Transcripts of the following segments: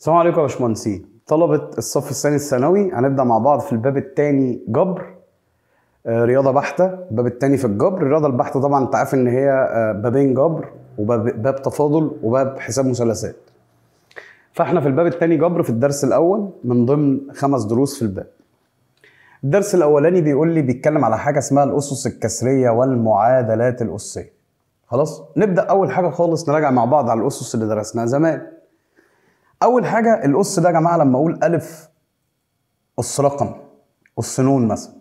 السلام عليكم يا باشمهندسين طلبة الصف الثاني الثانوي هنبدأ مع بعض في الباب الثاني جبر آه، رياضة بحتة الباب الثاني في الجبر الرياضة البحتة طبعا انت عارف ان هي آه، بابين جبر وباب تفاضل وباب حساب مثلثات فاحنا في الباب الثاني جبر في الدرس الاول من ضمن خمس دروس في الباب الدرس الاولاني بيقول لي بيتكلم على حاجه اسمها الاسس الكسريه والمعادلات الاسيه خلاص نبدا اول حاجه خالص نراجع مع بعض على الاسس اللي درسناها زمان اول حاجه الاس ده يا جماعه لما اقول الف اس رقم اس نون مثلا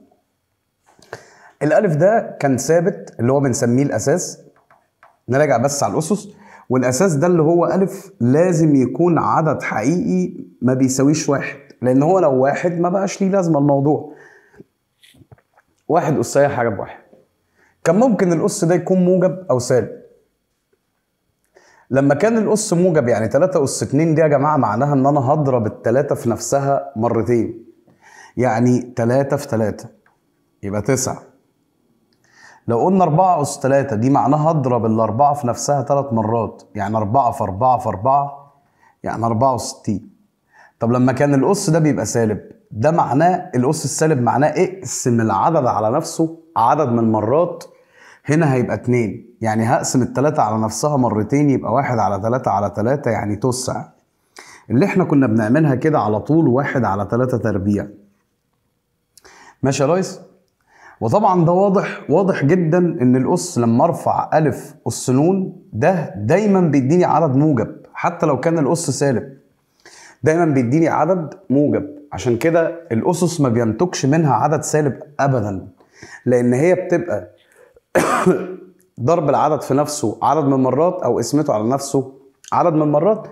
الالف ده كان ثابت اللي هو بنسميه الاساس نراجع بس على الاسس والاساس ده اللي هو الف لازم يكون عدد حقيقي ما بيساويش واحد لان هو لو واحد ما بقاش ليه لازمه الموضوع واحد اس اي حاجه بواحد كان ممكن الاس ده يكون موجب او سالب لما كان الأس موجب يعني 3 أس 2 دي يا جماعة معناها إن أنا هضرب التلاتة في نفسها مرتين يعني 3 في 3 يبقى 9 لو قلنا 4 أس 3 دي معناها هضرب الأربعة في نفسها ثلاث مرات يعني 4 في 4 في 4 يعني 64 طب لما كان الأس ده بيبقى سالب ده معناه الأس السالب معناه اقسم إيه؟ العدد على نفسه عدد من المرات هنا هيبقى اتنين يعني هقسم التلاتة على نفسها مرتين يبقى واحد على تلاتة على تلاتة يعني توسع اللي احنا كنا بنعملها كده على طول واحد على تلاتة تربيع ماشي يا ريس وطبعا ده واضح واضح جدا ان الاس لما ارفع الف اس نون ده دايما بيديني عدد موجب حتى لو كان الاس سالب دايما بيديني عدد موجب عشان كده الاسس ما بينتجش منها عدد سالب ابدا لان هي بتبقى ضرب العدد في نفسه عدد من مرات او قسمته على نفسه عدد من مرات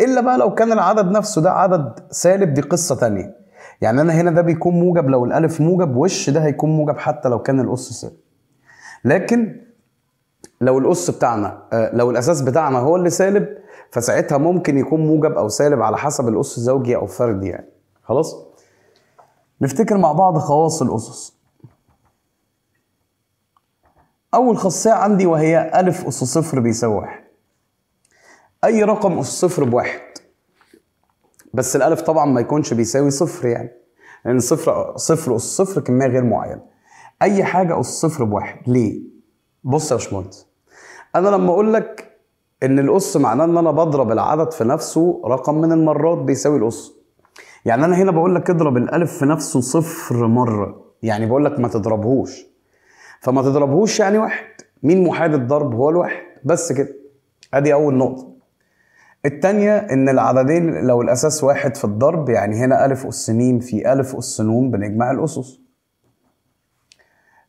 الا بقى لو كان العدد نفسه ده عدد سالب دي قصه تانية يعني انا هنا ده بيكون موجب لو الالف موجب وش ده هيكون موجب حتى لو كان الاس سالب لكن لو الاس بتاعنا آه، لو الاساس بتاعنا هو اللي سالب فساعتها ممكن يكون موجب او سالب على حسب الاس زوجي او فردي يعني خلاص نفتكر مع بعض خواص الاسس أول خاصية عندي وهي ألف أس صفر بيساوي واحد أي رقم أس صفر بواحد بس الألف طبعا ما يكونش بيساوي صفر يعني لأن صفر صفر أس صفر كمية غير معينة أي حاجة أس صفر بواحد ليه؟ بص يا باشمهندس أنا لما أقول لك إن الأس معناه إن أنا بضرب العدد في نفسه رقم من المرات بيساوي الأس يعني أنا هنا بقول لك اضرب الألف في نفسه صفر مرة يعني بقول لك ما تضربهوش فما تضربهوش يعني واحد مين محايد الضرب هو الواحد بس كده ادي اول نقطه التانية ان العددين لو الاساس واحد في الضرب يعني هنا الف اس م في الف اس ن بنجمع الاسس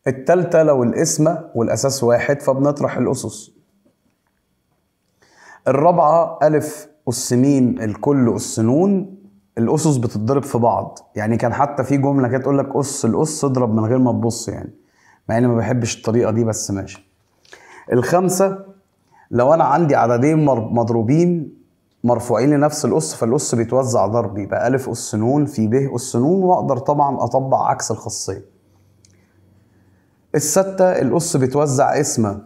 التالتة لو القسمة والاساس واحد فبنطرح الاسس الرابعة الف اس م الكل اس ن الاسس بتتضرب في بعض يعني كان حتى في جمله كده تقول لك اس الاس اضرب من غير ما تبص يعني مع اني ما بحبش الطريقه دي بس ماشي الخمسه لو انا عندي عددين مضروبين مرفوعين لنفس الأس فالأس بيتوزع ضرب يبقى ألف أس نون في ب أس نون وأقدر طبعا أطبع عكس الخاصية. الستة الأس بتوزع اسمة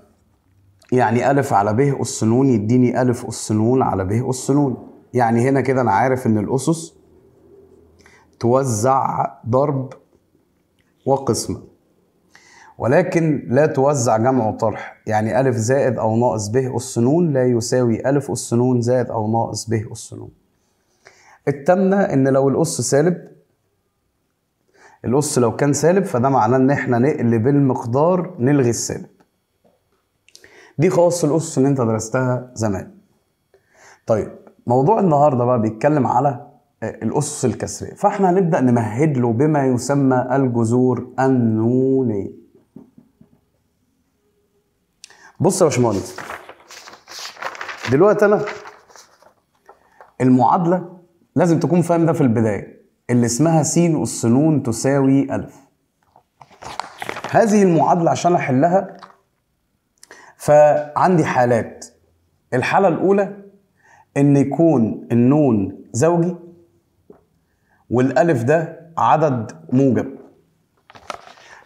يعني ألف على ب أس نون يديني ألف أس نون على ب أس نون يعني هنا كده أنا عارف إن الأسس توزع ضرب وقسمة ولكن لا توزع جمع وطرح يعني ألف زائد أو ناقص ب أس نون لا يساوي ألف أس نون زائد أو ناقص ب أس نون التامنة إن لو الأس سالب الأس لو كان سالب فده معناه إن إحنا نقلب المقدار نلغي السالب دي خاصة الأس اللي أنت درستها زمان طيب موضوع النهاردة بقى بيتكلم على آه، الأسس الكسرية فإحنا هنبدأ نمهد له بما يسمى الجذور النونية بص يا باشمهندس دلوقتي انا المعادله لازم تكون فاهم ده في البدايه اللي اسمها س اس ن تساوي ألف هذه المعادله عشان احلها فعندي حالات الحاله الاولى ان يكون النون زوجي والالف ده عدد موجب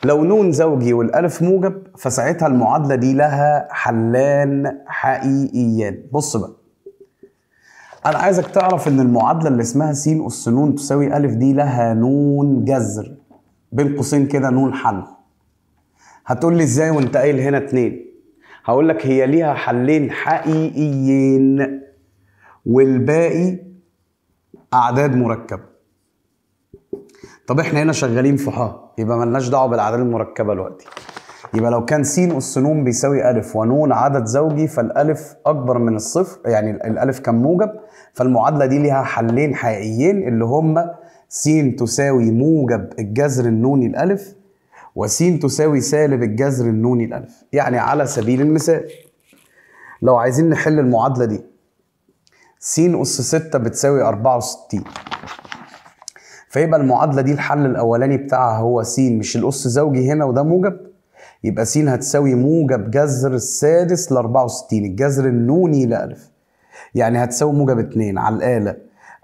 لو نون زوجي والالف موجب فساعتها المعادله دي لها حلان حقيقيان بص بقى انا عايزك تعرف ان المعادله اللي اسمها س اس ن تساوي ا دي لها نون جذر بين قوسين كده نون حل هتقول لي ازاي وانت قايل هنا اتنين هقول لك هي ليها حلين حقيقيين والباقي اعداد مركبه طب احنا هنا شغالين في ح يبقى ملناش دعوه بالاعداد المركبه دلوقتي يبقى لو كان س اس ن بيساوي الف ونون عدد زوجي فالالف اكبر من الصفر يعني الالف كان موجب فالمعادله دي ليها حلين حقيقيين اللي هما س تساوي موجب الجذر النوني الالف وس تساوي سالب الجذر النوني الالف يعني على سبيل المثال لو عايزين نحل المعادله دي س اس 6 بتساوي 64 فيبقى المعادله دي الحل الاولاني بتاعها هو س مش الاس زوجي هنا وده موجب يبقى س هتساوي موجب جذر السادس ل 64 الجذر النوني لألف يعني هتساوي موجب 2 على الآلة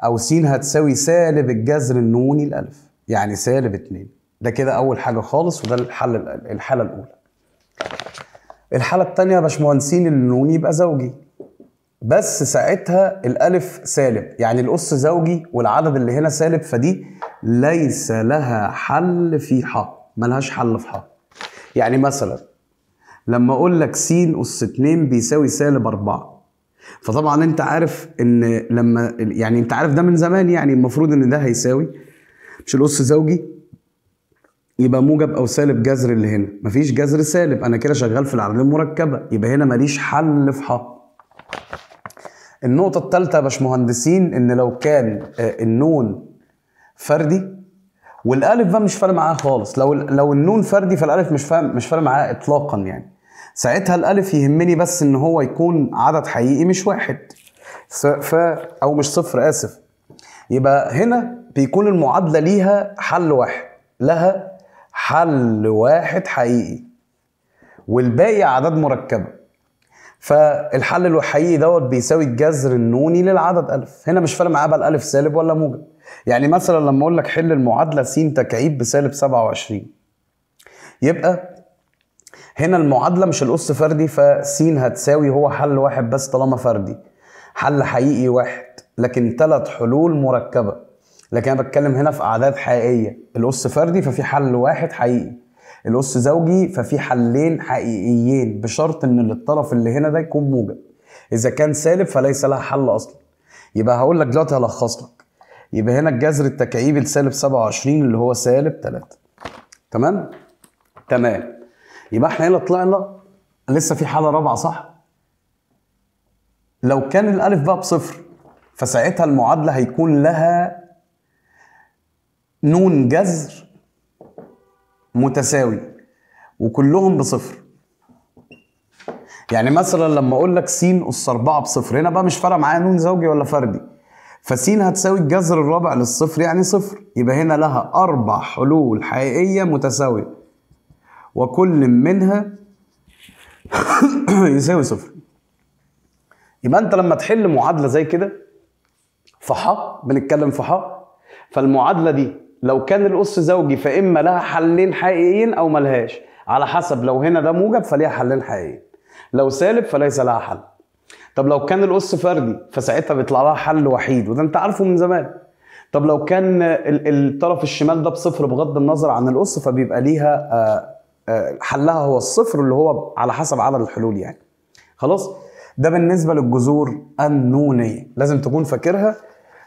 أو س هتساوي سالب الجذر النوني لألف يعني سالب 2 ده كده أول حاجة خالص وده الحل الحالة الأولى الحالة الثانية يا باشمهندسين النوني يبقى زوجي بس ساعتها الألف سالب يعني الأس زوجي والعدد اللي هنا سالب فدي ليس لها حل في ح ملهاش حل في ح يعني مثلا لما اقول لك س اس 2 بيساوي سالب 4 فطبعا انت عارف ان لما يعني انت عارف ده من زمان يعني المفروض ان ده هيساوي مش الاس زوجي يبقى موجب او سالب جذر اللي هنا مفيش جذر سالب انا كده شغال في العربيه المركبه يبقى هنا ماليش حل في ح النقطه الثالثه يا باشمهندسين ان لو كان آه، النون فردي والالف بقى مش فارق معاه خالص لو لو النون فردي فالالف مش فارق مش فارق معاه اطلاقا يعني ساعتها الالف يهمني بس ان هو يكون عدد حقيقي مش واحد ف او مش صفر اسف يبقى هنا بيكون المعادله ليها حل واحد لها حل واحد حقيقي والباقي اعداد مركبه فالحل الحقيقي دوت بيساوي الجذر النوني للعدد الف هنا مش فارق معاه بقى الالف سالب ولا موجب يعني مثلا لما اقول لك حل المعادله س تكعيب بسالب 27 يبقى هنا المعادله مش الاس فردي فس هتساوي هو حل واحد بس طالما فردي حل حقيقي واحد لكن ثلاث حلول مركبه لكن انا بتكلم هنا في اعداد حقيقيه الاس فردي ففي حل واحد حقيقي الاس زوجي ففي حلين حقيقيين بشرط ان الطرف اللي هنا ده يكون موجب اذا كان سالب فليس لها حل اصلا يبقى هقول لك دلوقتي هلخص لك يبقى هنا الجذر التكعيبي لسالب 27 اللي هو سالب 3 تمام تمام يبقى احنا هنا طلعنا لسه في حاله رابعه صح لو كان الالف بقى بصفر فساعتها المعادله هيكون لها نون جذر متساوي وكلهم بصفر يعني مثلا لما اقول لك س اس 4 بصفر هنا بقى مش فارقه معايا نون زوجي ولا فردي فسين هتساوي الجذر الرابع للصفر يعني صفر يبقى هنا لها أربع حلول حقيقية متساوية وكل منها يساوي صفر يبقى أنت لما تحل معادلة زي كده في ح بنتكلم في ح فالمعادلة دي لو كان الأس زوجي فإما لها حلين حقيقيين أو ملهاش على حسب لو هنا ده موجب فليها حلين حقيقيين لو سالب فليس لها حل طب لو كان القص فردي فساعتها بيطلع لها حل وحيد وده انت عارفه من زمان طب لو كان الطرف الشمال ده بصفر بغض النظر عن القص فبيبقى ليها آه، آه، حلها هو الصفر اللي هو على حسب عدد الحلول يعني خلاص ده بالنسبه للجذور النونيه لازم تكون فاكرها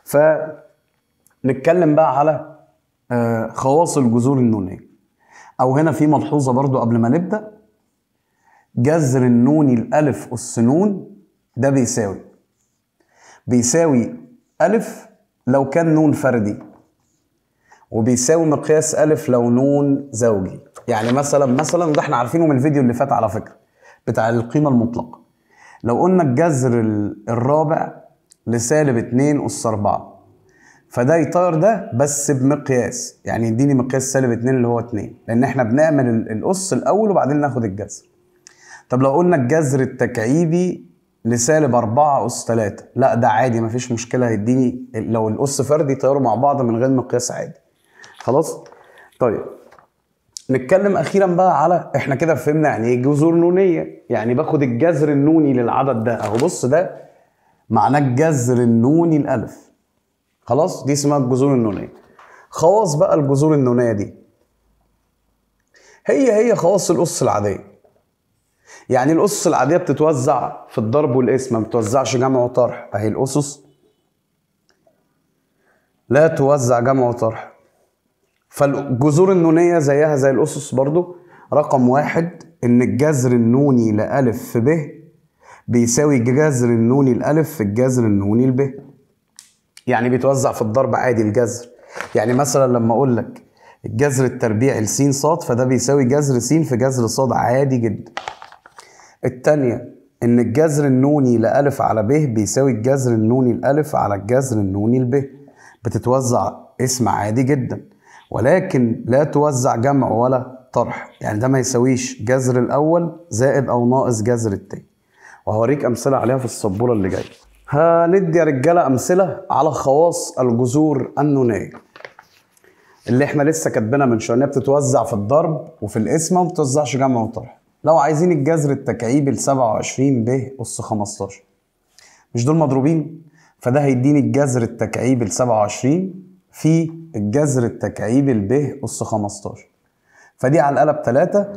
فنتكلم بقى على آه، خواص الجذور النونيه او هنا في ملحوظه برضو قبل ما نبدا جذر النون الالف اس نون ده بيساوي بيساوي ألف لو كان نون فردي وبيساوي مقياس ألف لو نون زوجي يعني مثلا مثلا ده احنا عارفينه من الفيديو اللي فات على فكرة بتاع القيمة المطلقة لو قلنا الجذر الرابع لسالب 2 أس 4 فده يطير ده بس بمقياس يعني يديني مقياس سالب 2 اللي هو 2 لأن احنا بنعمل الأس الأول وبعدين ناخد الجذر طب لو قلنا الجذر التكعيبي لسالب 4 اس 3 لا ده عادي مفيش مشكله هيديني لو الاس فردي طيروا مع بعض من غير مقياس عادي خلاص طيب نتكلم اخيرا بقى على احنا كده فهمنا يعني ايه جذور نونيه يعني باخد الجذر النوني للعدد ده اهو بص ده معناه الجذر النوني الالف خلاص دي اسمها الجذور النونيه خواص بقى الجذور النونيه دي هي هي خواص الاس العاديه يعني الاسس العاديه بتتوزع في الضرب والقسم ما بتوزعش جمع وطرح اهي الاسس لا توزع جمع وطرح فالجذور النونيه زيها زي الاسس برضو رقم واحد ان الجذر النوني لالف في ب بيساوي الجذر النوني لالف في الجذر النوني لب يعني بيتوزع في الضرب عادي الجذر يعني مثلا لما اقول لك الجذر التربيعي لس ص فده بيساوي جذر س في جذر ص عادي جدا التانية إن الجذر النوني لألف على ب بيساوي الجذر النوني لألف على الجذر النوني لب بتتوزع اسم عادي جدا ولكن لا توزع جمع ولا طرح يعني ده ما يساويش جذر الأول زائد أو ناقص جذر التاني وهوريك أمثلة عليها في السبورة اللي جاية هندي يا رجالة أمثلة على خواص الجذور النونية اللي احنا لسه كاتبينها من شويه بتتوزع في الضرب وفي القسمه وما بتتوزعش جمع وطرح لو عايزين الجذر التكعيبي ل 27 ب أس 15 مش دول مضروبين فده هيديني الجذر التكعيبي ل 27 في الجذر التكعيبي ل ب أس 15 فدي على القلب 3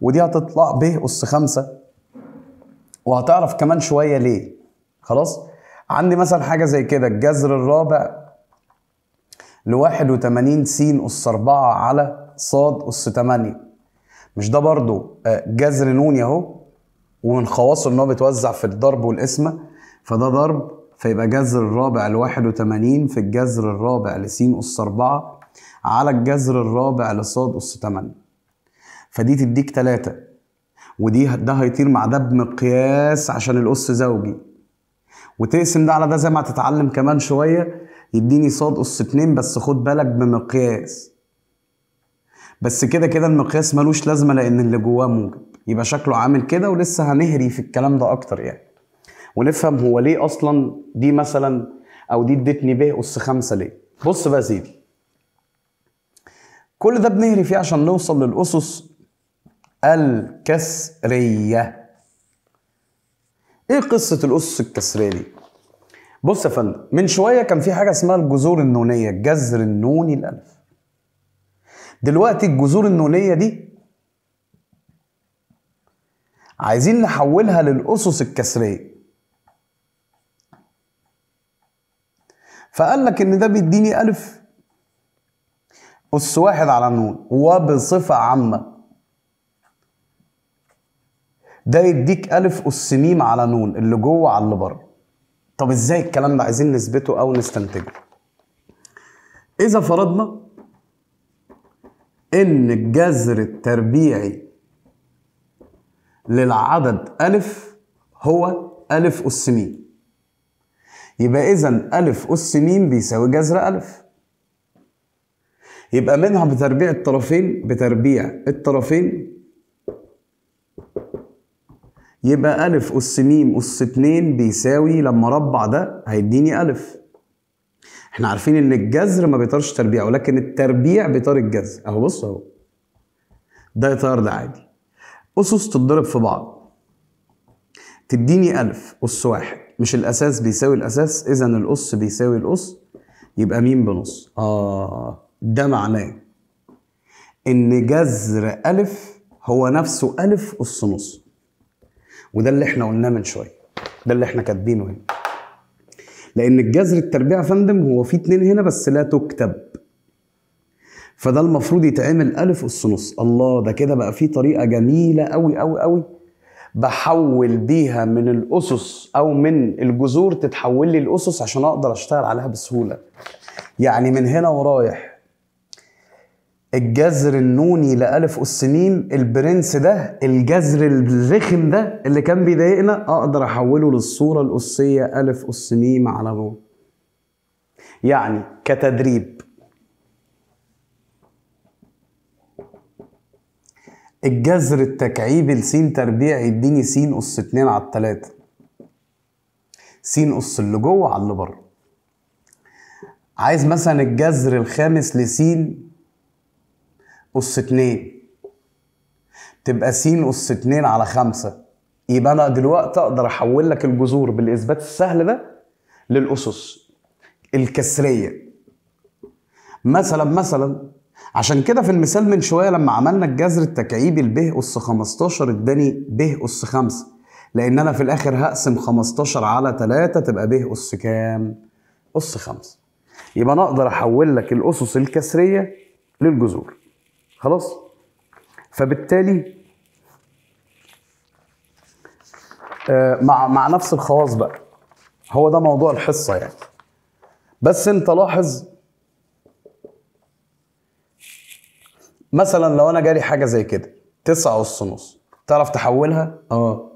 ودي هتطلع ب أس 5 وهتعرف كمان شوية ليه خلاص عندي مثلا حاجة زي كده الجذر الرابع ل 81 س أس 4 على ص أس 8 مش ده برضو آه، جذر نوني اهو ومن خواصه ان هو بيتوزع في الضرب والقسمه فده ضرب فيبقى جذر الرابع ل 81 في الجذر الرابع س اس 4 على الجذر الرابع ص اس 8 فدي تديك 3 ودي ده هيطير مع ده بمقياس عشان الاس زوجي وتقسم ده على ده زي ما هتتعلم كمان شويه يديني ص اس 2 بس خد بالك بمقياس بس كده كده المقياس ملوش لازمه لان اللي جواه موجب يبقى شكله عامل كده ولسه هنهري في الكلام ده اكتر يعني ونفهم هو ليه اصلا دي مثلا او دي ادتني ب اس خمسة ليه بص بقى يا سيدي كل ده بنهري فيه عشان نوصل للاسس الكسريه ايه قصه الاسس الكسريه دي بص يا فندم من شويه كان في حاجه اسمها الجذور النونيه الجذر النوني الالف دلوقتي الجذور النونيه دي عايزين نحولها للاسس الكسريه فقال لك ان ده بيديني الف اس واحد على النون وبصفه عامه ده يديك الف اس م على نون اللي جوه على اللي بره طب ازاي الكلام ده عايزين نثبته او نستنتجه اذا فرضنا ان الجذر التربيعي للعدد ألف هو ألف أس م يبقى إذا ألف أس م بيساوي جذر ألف يبقى منها بتربيع الطرفين بتربيع الطرفين يبقى أ أس م أس اتنين بيساوي لما أربع ده هيديني أ احنا عارفين ان الجذر ما بيطرش تربيع ولكن التربيع بيطار الجذر اهو بص اهو ده يطار ده عادي اسس تتضرب في بعض تديني ألف أس واحد مش الأساس بيساوي الأساس إذا الأس بيساوي الأس يبقى مين بنص آه ده معناه إن جذر ألف هو نفسه ألف أس نص وده اللي احنا قلناه من شوية ده اللي احنا كاتبينه هنا لان الجذر التربيع يا فندم هو في اتنين هنا بس لا تكتب فده المفروض يتعمل الف اس نص الله ده كده بقى في طريقه جميله قوي قوي قوي بحول بيها من الاسس او من الجذور تتحول لي الاسس عشان اقدر اشتغل عليها بسهوله يعني من هنا ورايح الجذر النوني لألف أس ميم البرنس ده الجذر الرخم ده اللي كان بيضايقنا أقدر أحوله للصورة الأسية ألف أس ميم على نون يعني كتدريب الجذر التكعيبي لسين تربيع يديني س أس اتنين على التلاتة س أس اللي جوه على اللي بره عايز مثلا الجذر الخامس لسين أس 2 تبقى س أس 2 على 5 يبقى أنا دلوقتي أقدر أحول لك الجذور بالإثبات السهل ده للأسس الكسرية مثلا مثلا عشان كده في المثال من شويه لما عملنا الجذر التكعيبي ب اس 15 اداني ب اس 5 لان انا في الاخر هقسم 15 على 3 تبقى ب اس كام؟ اس 5 يبقى انا اقدر احول لك الاسس الكسريه للجذور خلاص فبالتالي آه، مع مع نفس الخواص بقى هو ده موضوع الحصه يعني بس انت لاحظ مثلا لو انا جالي حاجه زي كده تسعة أس نص تعرف تحولها؟ اه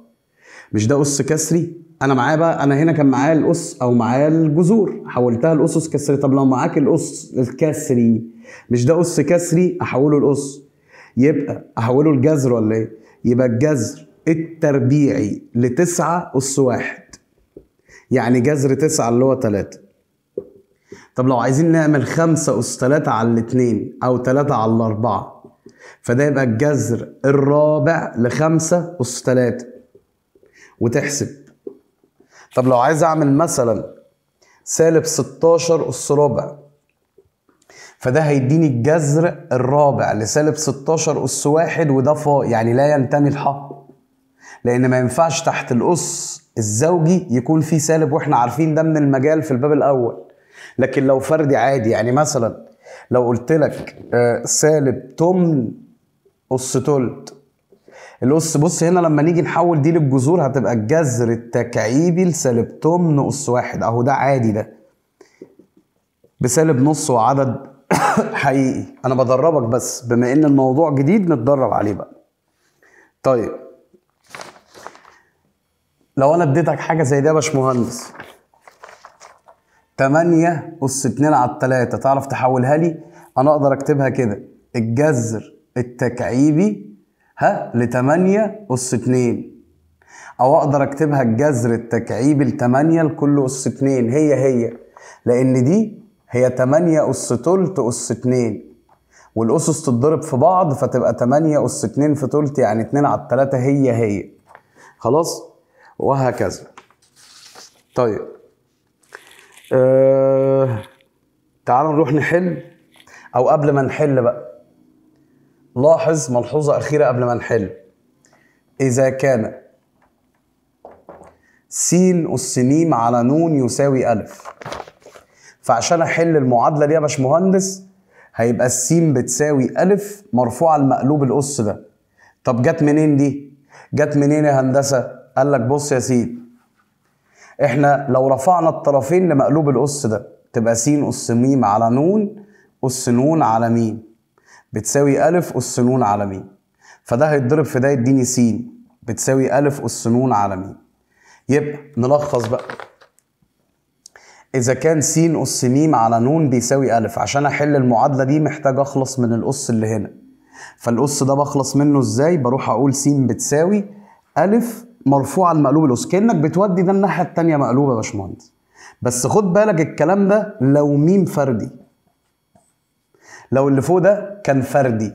مش ده أس كسري؟ أنا معايا بقى أنا هنا كان معايا الأس أو معايا الجذور حولتها لأسس كسري طب لو معاك الأس الكسري مش ده قص كسري احوله لقص يبقى احوله لجذر ولا ايه يبقى الجذر التربيعي لتسعة قص واحد يعني جذر تسعة اللي هو تلاتة طب لو عايزين نعمل خمسة أس تلاتة على الاتنين أو تلاتة على الأربعة فده يبقى الجذر الرابع لخمسة أس تلاتة وتحسب طب لو عايز أعمل مثلا سالب 16 أس ربع فده هيديني الجذر الرابع لسالب 16 أس واحد وده فا يعني لا ينتمي الحق لأن ما ينفعش تحت الأس الزوجي يكون في سالب واحنا عارفين ده من المجال في الباب الأول لكن لو فردي عادي يعني مثلا لو قلت لك آه، سالب تمن أس تلت الأس بص هنا لما نيجي نحول دي للجذور هتبقى الجذر التكعيبي لسالب تمن أس واحد أهو ده عادي ده بسالب نص وعدد حقيقي انا بدربك بس بما ان الموضوع جديد نتدرب عليه بقى طيب لو انا اديتك حاجه زي ده يا باشمهندس 8 اس 2 على 3 تعرف تحولها لي انا اقدر اكتبها كده الجذر التكعيبي ها ل 8 اس 2 او اقدر اكتبها الجذر التكعيبي ل 8 لكل اس 2 هي هي لان دي هي 8 أس تلت أس 2 والأسس تتضرب في بعض فتبقى 8 أس 2 في تلت يعني 2 على 3 هي هي خلاص وهكذا طيب أه... تعالوا نروح نحل أو قبل ما نحل بقى لاحظ ملحوظة أخيرة قبل ما نحل إذا كان س أس م على ن يساوي ألف فعشان احل المعادله دي يا باشمهندس هيبقى السين بتساوي الف مرفوعه لمقلوب الاس ده طب جت منين دي جت منين يا هندسه قال لك بص يا سيد احنا لو رفعنا الطرفين لمقلوب الاس ده تبقى س اس م على نون اس نون على م بتساوي الف اس نون على م فده هيتضرب في ده يديني س بتساوي الف اس نون على م يبقى نلخص بقى اذا كان س اس م على ن بيساوي الف عشان احل المعادله دي محتاج اخلص من الأس اللي هنا فالأس ده بخلص منه ازاي بروح اقول س بتساوي الف مرفوعه المقلوب الأس كانك بتودي ده الناحيه التانية مقلوبه يا باشمهندس بس خد بالك الكلام ده لو م فردي لو اللي فوق ده كان فردي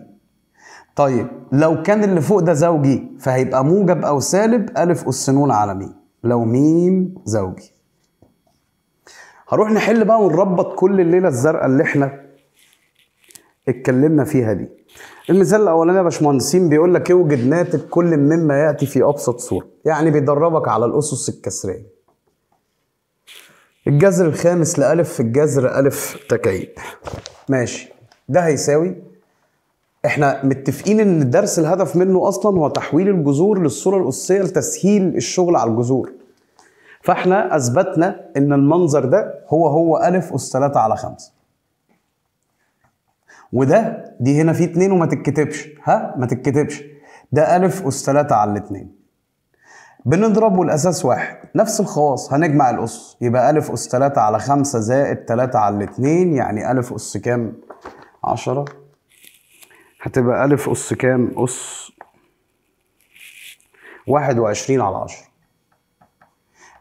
طيب لو كان اللي فوق ده زوجي فهيبقى موجب او سالب الف اس ن على م لو م زوجي هروح نحل بقى ونربط كل الليله الزرقاء اللي احنا اتكلمنا فيها دي المثال الاولاني يا باشمهندسين بيقول لك اوجد ناتج كل مما ياتي في ابسط صوره يعني بيدربك على الاسس الكسريه الجذر الخامس لألف في الجذر ألف تكعيب ماشي ده هيساوي احنا متفقين ان الدرس الهدف منه اصلا هو تحويل الجذور للصوره الاسيه لتسهيل الشغل على الجذور فاحنا اثبتنا ان المنظر ده هو هو الف اس 3 على 5 وده دي هنا فيه 2 وما تتكتبش ها ما تتكتبش ده الف اس 3 على 2 بنضرب والاساس واحد نفس الخواص هنجمع الاس يبقى الف اس 3 على 5 زائد 3 على 2 يعني الف اس كام 10 هتبقى الف اس كام اس 21 على 10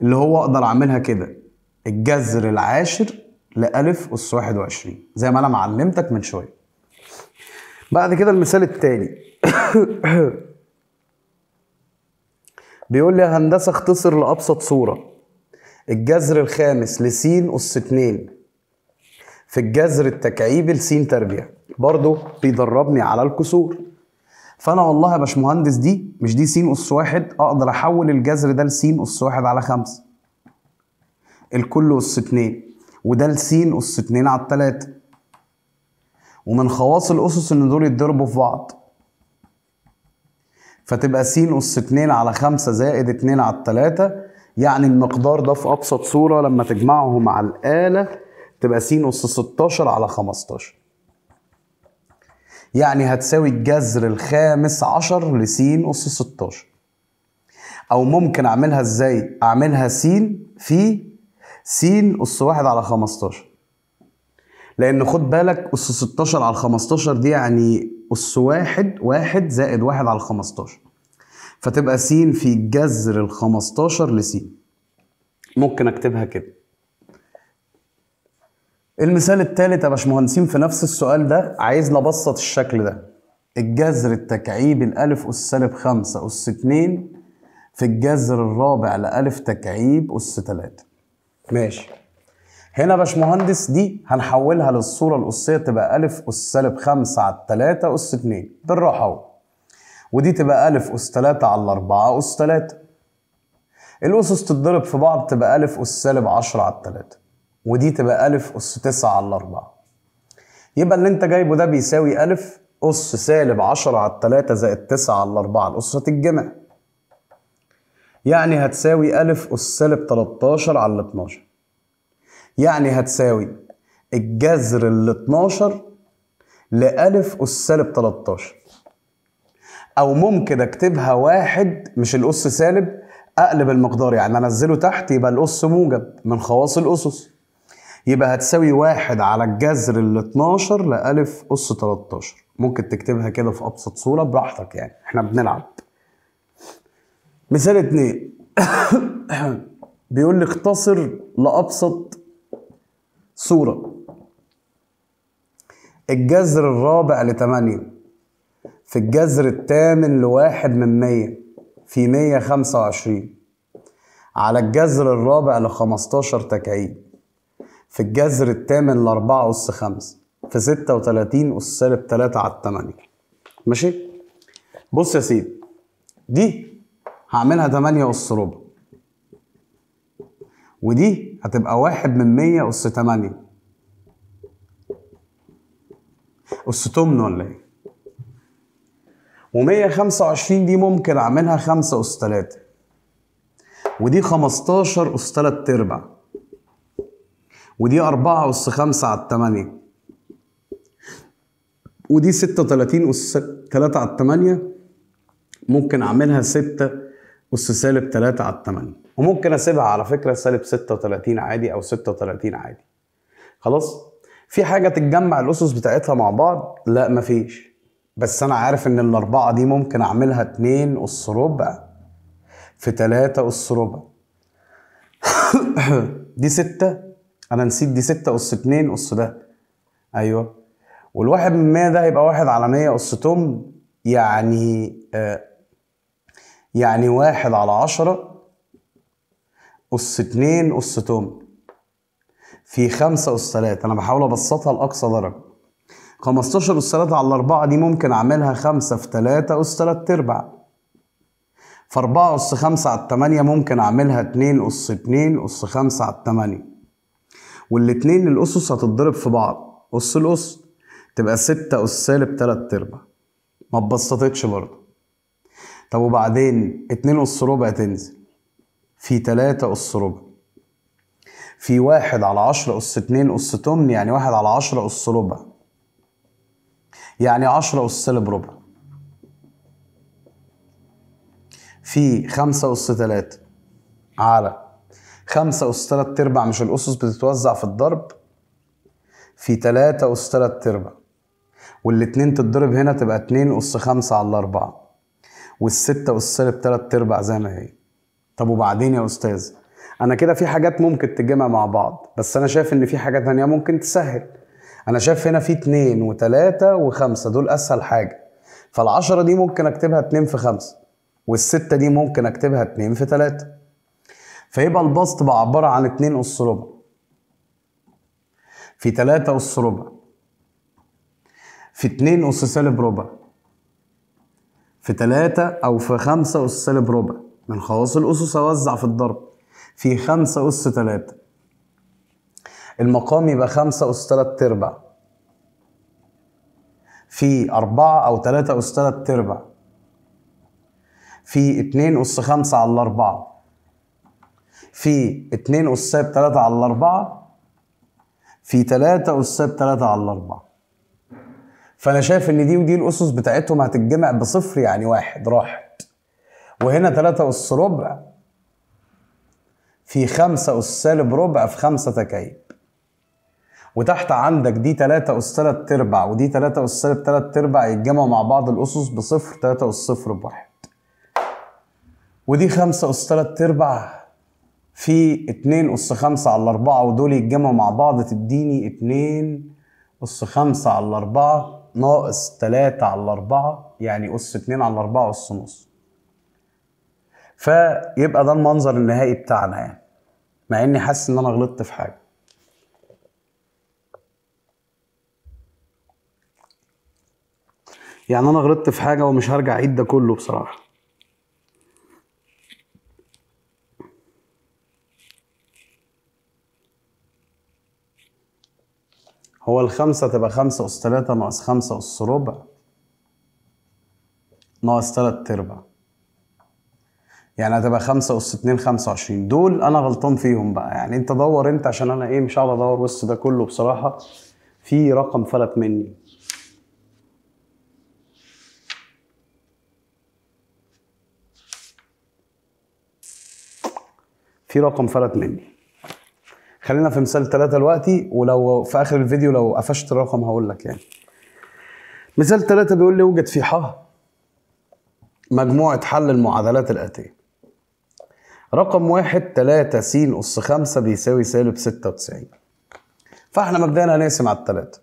اللي هو اقدر اعملها كده الجذر العاشر لألف أس 21 زي ما أنا معلمتك من شوية بعد كده المثال التاني بيقول لي يا هندسة اختصر لأبسط صورة الجذر الخامس لسين أس 2 في الجذر التكعيبي لسين تربيع برضه بيدربني على الكسور فانا والله يا باشمهندس دي مش دي س اس واحد اقدر احول الجذر ده لس اس واحد على خمسة الكل اس اتنين وده لس اس اتنين على التلاتة ومن خواص الاسس ان دول يتضربوا في بعض فتبقى س اس اتنين على خمسة زائد اتنين على التلاتة يعني المقدار ده في ابسط صورة لما تجمعهم على الآلة تبقى س اس 16 على 15 يعني هتساوي الجذر الخامس عشر لسين أس 16 أو ممكن أعملها إزاي؟ أعملها س في س أس واحد على 15 لأن خد بالك أس 16 على 15 دي يعني أس واحد واحد زائد واحد على 15 فتبقى س في جذر ال 15 لسين ممكن أكتبها كده المثال الثالث يا باشمهندسين في نفس السؤال ده عايز نبسط الشكل ده الجذر التكعيبي لألف أس سالب خمسة أس اتنين في الجذر الرابع لألف تكعيب أس تلاتة ماشي هنا يا باشمهندس دي هنحولها للصورة الأسية تبقى ألف أس سالب خمسة على التلاتة أس اتنين بالراحة أهو ودي تبقى ألف أس تلاتة على الأربعة أس تلاتة الأسس تتضرب في بعض تبقى ألف أس سالب عشرة على التلاتة ودي تبقى ألف أس تسعة على الأربعة يبقى اللي أنت جايبه ده بيساوي ألف أس سالب عشرة على التلاتة زائد تسعة على الأربعة الأس هتتجمع يعني هتساوي ألف أس سالب 13 على الاتناشر يعني هتساوي الجذر ال 12 لألف أس سالب 13 أو ممكن أكتبها واحد مش الأس سالب أقلب المقدار يعني أنزله تحت يبقى الأس موجب من خواص الأسس يبقى هتساوي واحد على الجذر ال 12 لألف أس 13 ممكن تكتبها كده في أبسط صورة براحتك يعني احنا بنلعب مثال اتنين بيقول لي اختصر لأبسط صورة الجذر الرابع لتمانية في الجذر الثامن لواحد من مية في مية خمسة وعشرين على الجذر الرابع لخمستاشر تكعيب في الجذر الثامن لأربعة أس 5 في ستة وتلاتين أس سالب تلاتة على التمانية ماشي؟ بص يا سيدي دي هعملها تمانية أس ربع ودي هتبقى واحد من مية أس تمانية أس تمن ولا إيه؟ ومية خمسة وعشرين دي ممكن أعملها خمسة أس تلاتة ودي خمستاشر أس تلات أرباع ودي أربعة أس خمسة على التمانية ودي ستة أس تلاتة على التمانية ممكن أعملها ستة أس سالب تلاتة على التمانية وممكن أسيبها على فكرة سالب ستة عادي أو ستة عادي خلاص في حاجة تتجمع الأسس بتاعتها مع بعض لا مفيش بس أنا عارف إن الأربعة دي ممكن أعملها اتنين أس ربع في تلاتة أس ربع دي ستة انا نسيت دي 6 اس 2 اس ده ايوه والواحد من 100 ده هيبقى واحد على 100 اس توم يعني آه يعني واحد على 10 اس 2 اس توم في 5 اس 3 انا بحاول ابسطها لاقصى درجه 15 اس 3 على 4 دي ممكن اعملها 5 في 3 اس 3 ارباع ف 4 اس 5 على 8 ممكن اعملها 2 اس 2 اس 5 على 8 والاتنين الاسس هتتضرب في بعض اس الاس تبقى 6 اس سالب 3 ارباع ما اتبسطتش برضه طب وبعدين 2 اس ربع تنزل في 3 اس ربع في واحد على عشرة أس اتنين أس تمن يعني واحد على عشرة أس ربع يعني عشرة أس سالب ربع في خمسة أس تلاتة على خمسة أس تلات أرباع مش الأسس بتتوزع في الضرب في تلاتة أس تلات أرباع والاتنين تتضرب هنا تبقى اتنين أس خمسة على الأربعة والستة أس سالب تلات أرباع زي ما هي طب وبعدين يا أستاذ أنا كده في حاجات ممكن تتجمع مع بعض بس أنا شايف إن في حاجة تانية ممكن تسهل أنا شايف هنا في اتنين وتلاتة وخمسة دول أسهل حاجة فالعشرة دي ممكن أكتبها اتنين في خمسة والستة دي ممكن أكتبها اتنين في تلاتة فيبقى البسط بقى عبارة عن 2 أس ربع في 3 أس ربع في 2 أس سالب ربع في 3 أو في 5 أس سالب ربع من خواص الأسس أوزع في الضرب في 5 أس 3 المقام يبقى 5 أس 3 أرباع في 4 أو 3 أس 3 أرباع في 2 أس 5 على 4 في 2 أس 3 على 4 في 3 أس 3 على 4 فأنا شايف إن دي ودي الأسس بتاعتهم هتتجمع بصفر يعني واحد راحت وهنا 3 أس ربع في 5 أس سالب ربع في 5 تكايب وتحت عندك دي 3 أس 3 أرباع ودي 3 أس سالب 3 أرباع يتجمعوا مع بعض الأسس بصفر 3 أس صفر بواحد ودي 5 أس 3 أرباع في 2 أس 5 على 4 ودول يتجمعوا مع بعض تديني 2 أس 5 على 4 ناقص 3 على 4 يعني أس 2 على 4 أس نص فيبقى ده المنظر النهائي بتاعنا يعني مع اني حاسس ان انا غلطت في حاجه يعني انا غلطت في حاجه ومش هرجع اعيد ده كله بصراحه هو الخمسة تبقى خمسة أس تلاتة ناقص خمسة أس ربع ناقص تلات أرباع يعني هتبقى خمسة أس اتنين خمسة وعشرين دول أنا غلطان فيهم بقى يعني أنت دور أنت عشان أنا إيه مش هقعد أدور وسط ده كله بصراحة في رقم فلت مني في رقم فلت مني خلينا في مثال ثلاثة دلوقتي ولو في اخر الفيديو لو قفشت الرقم هقول لك يعني مثال ثلاثة بيقول لي يوجد في ح مجموعة حل المعادلات الآتية رقم واحد ثلاثة س أس خمسة بيساوي سالب ستة وتسعين فاحنا مبدئيا هنقسم على الثلاثة.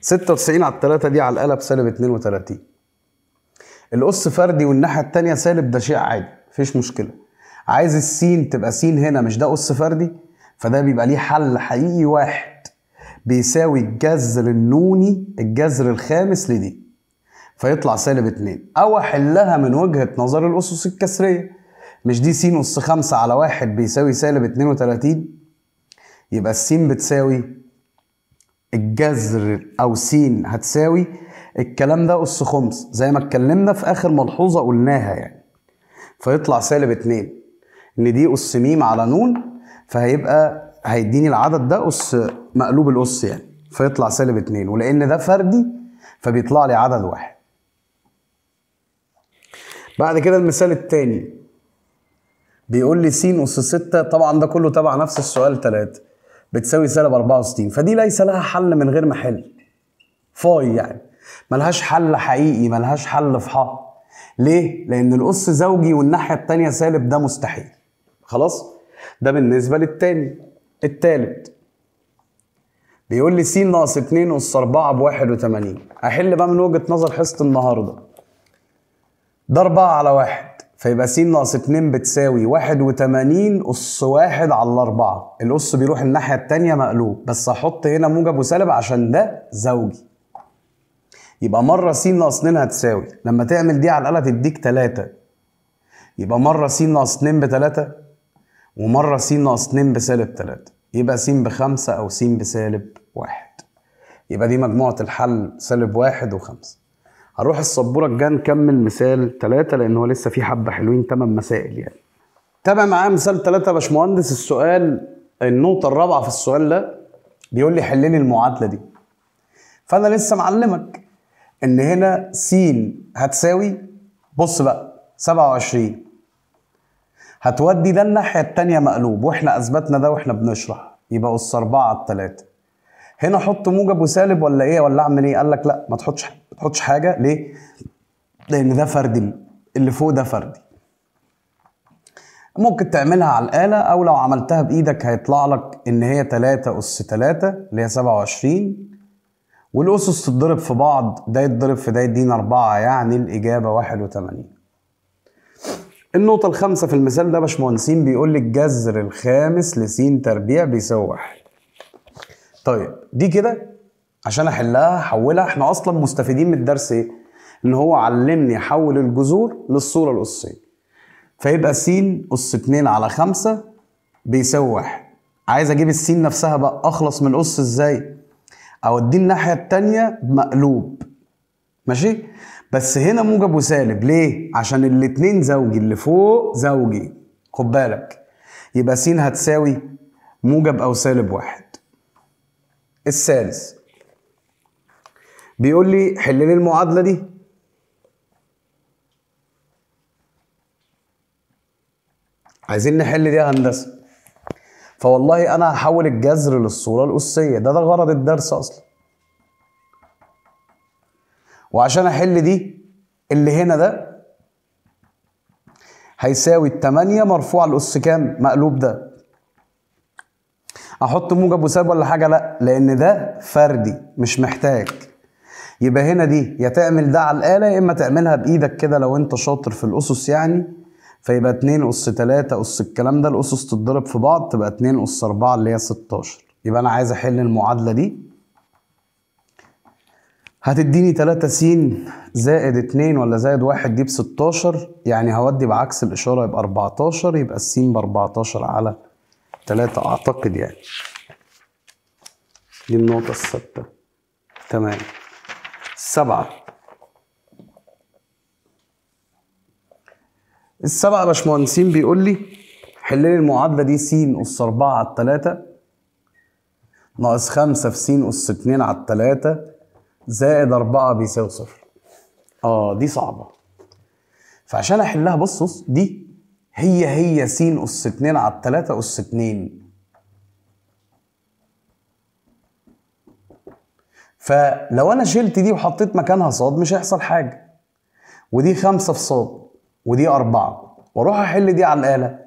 ستة وتسعين على الثلاثة دي على القلب سالب اتنين وتلاتين الأس فردي والناحية التانية سالب ده شيء عادي مفيش مشكلة عايز السين تبقى سين هنا مش ده أس فردي فده بيبقى ليه حل حقيقي واحد بيساوي الجذر النوني الجذر الخامس لدي فيطلع سالب اتنين أو أحلها من وجهة نظر الأسس الكسرية مش دي س أس خمسة على واحد بيساوي سالب اتنين وتلاتين يبقى السين بتساوي الجذر أو س هتساوي الكلام ده أس خمس زي ما اتكلمنا في آخر ملحوظة قلناها يعني فيطلع سالب اتنين ان دي اس م على ن فهيبقى هيديني العدد ده اس مقلوب الاس يعني فيطلع سالب 2 ولان ده فردي فبيطلع لي عدد واحد بعد كده المثال الثاني بيقول لي س اس 6 طبعا ده كله تبع نفس السؤال 3 بتساوي سالب 64 فدي ليس لها حل من غير محل فاي يعني ملهاش حل حقيقي ملهاش حل في ح. ليه؟ لأن الأس زوجي والناحية الثانيه سالب ده مستحيل خلاص ده بالنسبه للتاني التالت بيقول لي س ناقص 2 اس 4 ب 81 احل بقى من وجهه نظر حصه النهارده ده 4 على 1 فيبقى س ناقص 2 بتساوي 81 اس 1 على 4 الاس بيروح الناحيه الثانيه مقلوب بس هحط هنا موجب وسالب عشان ده زوجي يبقى مره س ناقص 2 هتساوي لما تعمل دي على الاله تديك 3 يبقى مره س ناقص 2 ب 3 ومرة س ناقص 2 بسالب 3 يبقى س بخمسة أو س بسالب واحد يبقى دي مجموعة الحل سالب واحد وخمسة هروح السبورة الجاية نكمل مثال تلاتة لأن هو لسه في حبة حلوين تمن مسائل يعني تابع معايا مثال تلاتة يا باشمهندس السؤال النقطة الرابعة في السؤال ده بيقول لي حل لي المعادلة دي فأنا لسه معلمك إن هنا س هتساوي بص بقى 27 هتودي ده الناحيه التانيه مقلوب واحنا اثبتنا ده واحنا بنشرح يبقى اس 4 على 3 هنا حط موجب وسالب ولا ايه ولا اعمل ايه قال لك لا ما تحطش ما تحطش حاجه ليه لان ده فردي اللي فوق ده فردي ممكن تعملها على الآلة أو لو عملتها بإيدك هيطلع لك إن هي 3 أس 3 اللي هي 27 والأسس تتضرب في بعض ده يتضرب في ده يدينا 4 يعني الإجابة 81 النقطة الخامسة في المثال ده باشمهندسين بيقول لك جذر الخامس لسين تربيع بيساوي واحد. طيب دي كده عشان احلها احولها احنا اصلا مستفيدين من الدرس ايه؟ ان هو علمني احول الجذور للصورة الأسية. فيبقى س أس 2 على 5 بيساوي واحد. عايز اجيب السين نفسها بقى اخلص من الأس ازاي؟ اوديه الناحية التانية بمقلوب. ماشي؟ بس هنا موجب وسالب ليه عشان الاتنين زوجي اللي فوق زوجي خد بالك يبقى س هتساوي موجب او سالب واحد الثالث بيقول لي حل لي المعادله دي عايزين نحل دي هندسه فوالله انا هحول الجذر للصوره الاسيه ده ده غرض الدرس اصلا وعشان احل دي اللي هنا ده هيساوي التمانية مرفوع الأس كام؟ مقلوب ده. أحط موجب وسالب ولا حاجة؟ لأ، لأن ده فردي مش محتاج. يبقى هنا دي يا تعمل ده على الآلة يا إما تعملها بإيدك كده لو أنت شاطر في الأسس يعني فيبقى 2 أس 3 أس الكلام ده الأسس تتضرب في بعض تبقى 2 أس 4 اللي هي 16 يبقى أنا عايز أحل المعادلة دي هتديني 3 س زائد 2 ولا زائد 1 دي ب 16 يعني هودي بعكس الإشارة يبقى 14 يبقى الس ب 14 على 3 أعتقد يعني دي النقطة الستة تمام السبعة السبعة باشمهندسين بيقول لي حل لي المعادلة دي س أس 4 على 3 ناقص 5 في س أس 2 على 3 زائد 4 بيساوي صفر اه دي صعبه فعشان احلها بص بص دي هي هي س اس 2 على 3 اس 2 فلو انا شلت دي وحطيت مكانها ص مش هيحصل حاجه ودي خمسة في ص ودي أربعة وأروح أحل دي على الآلة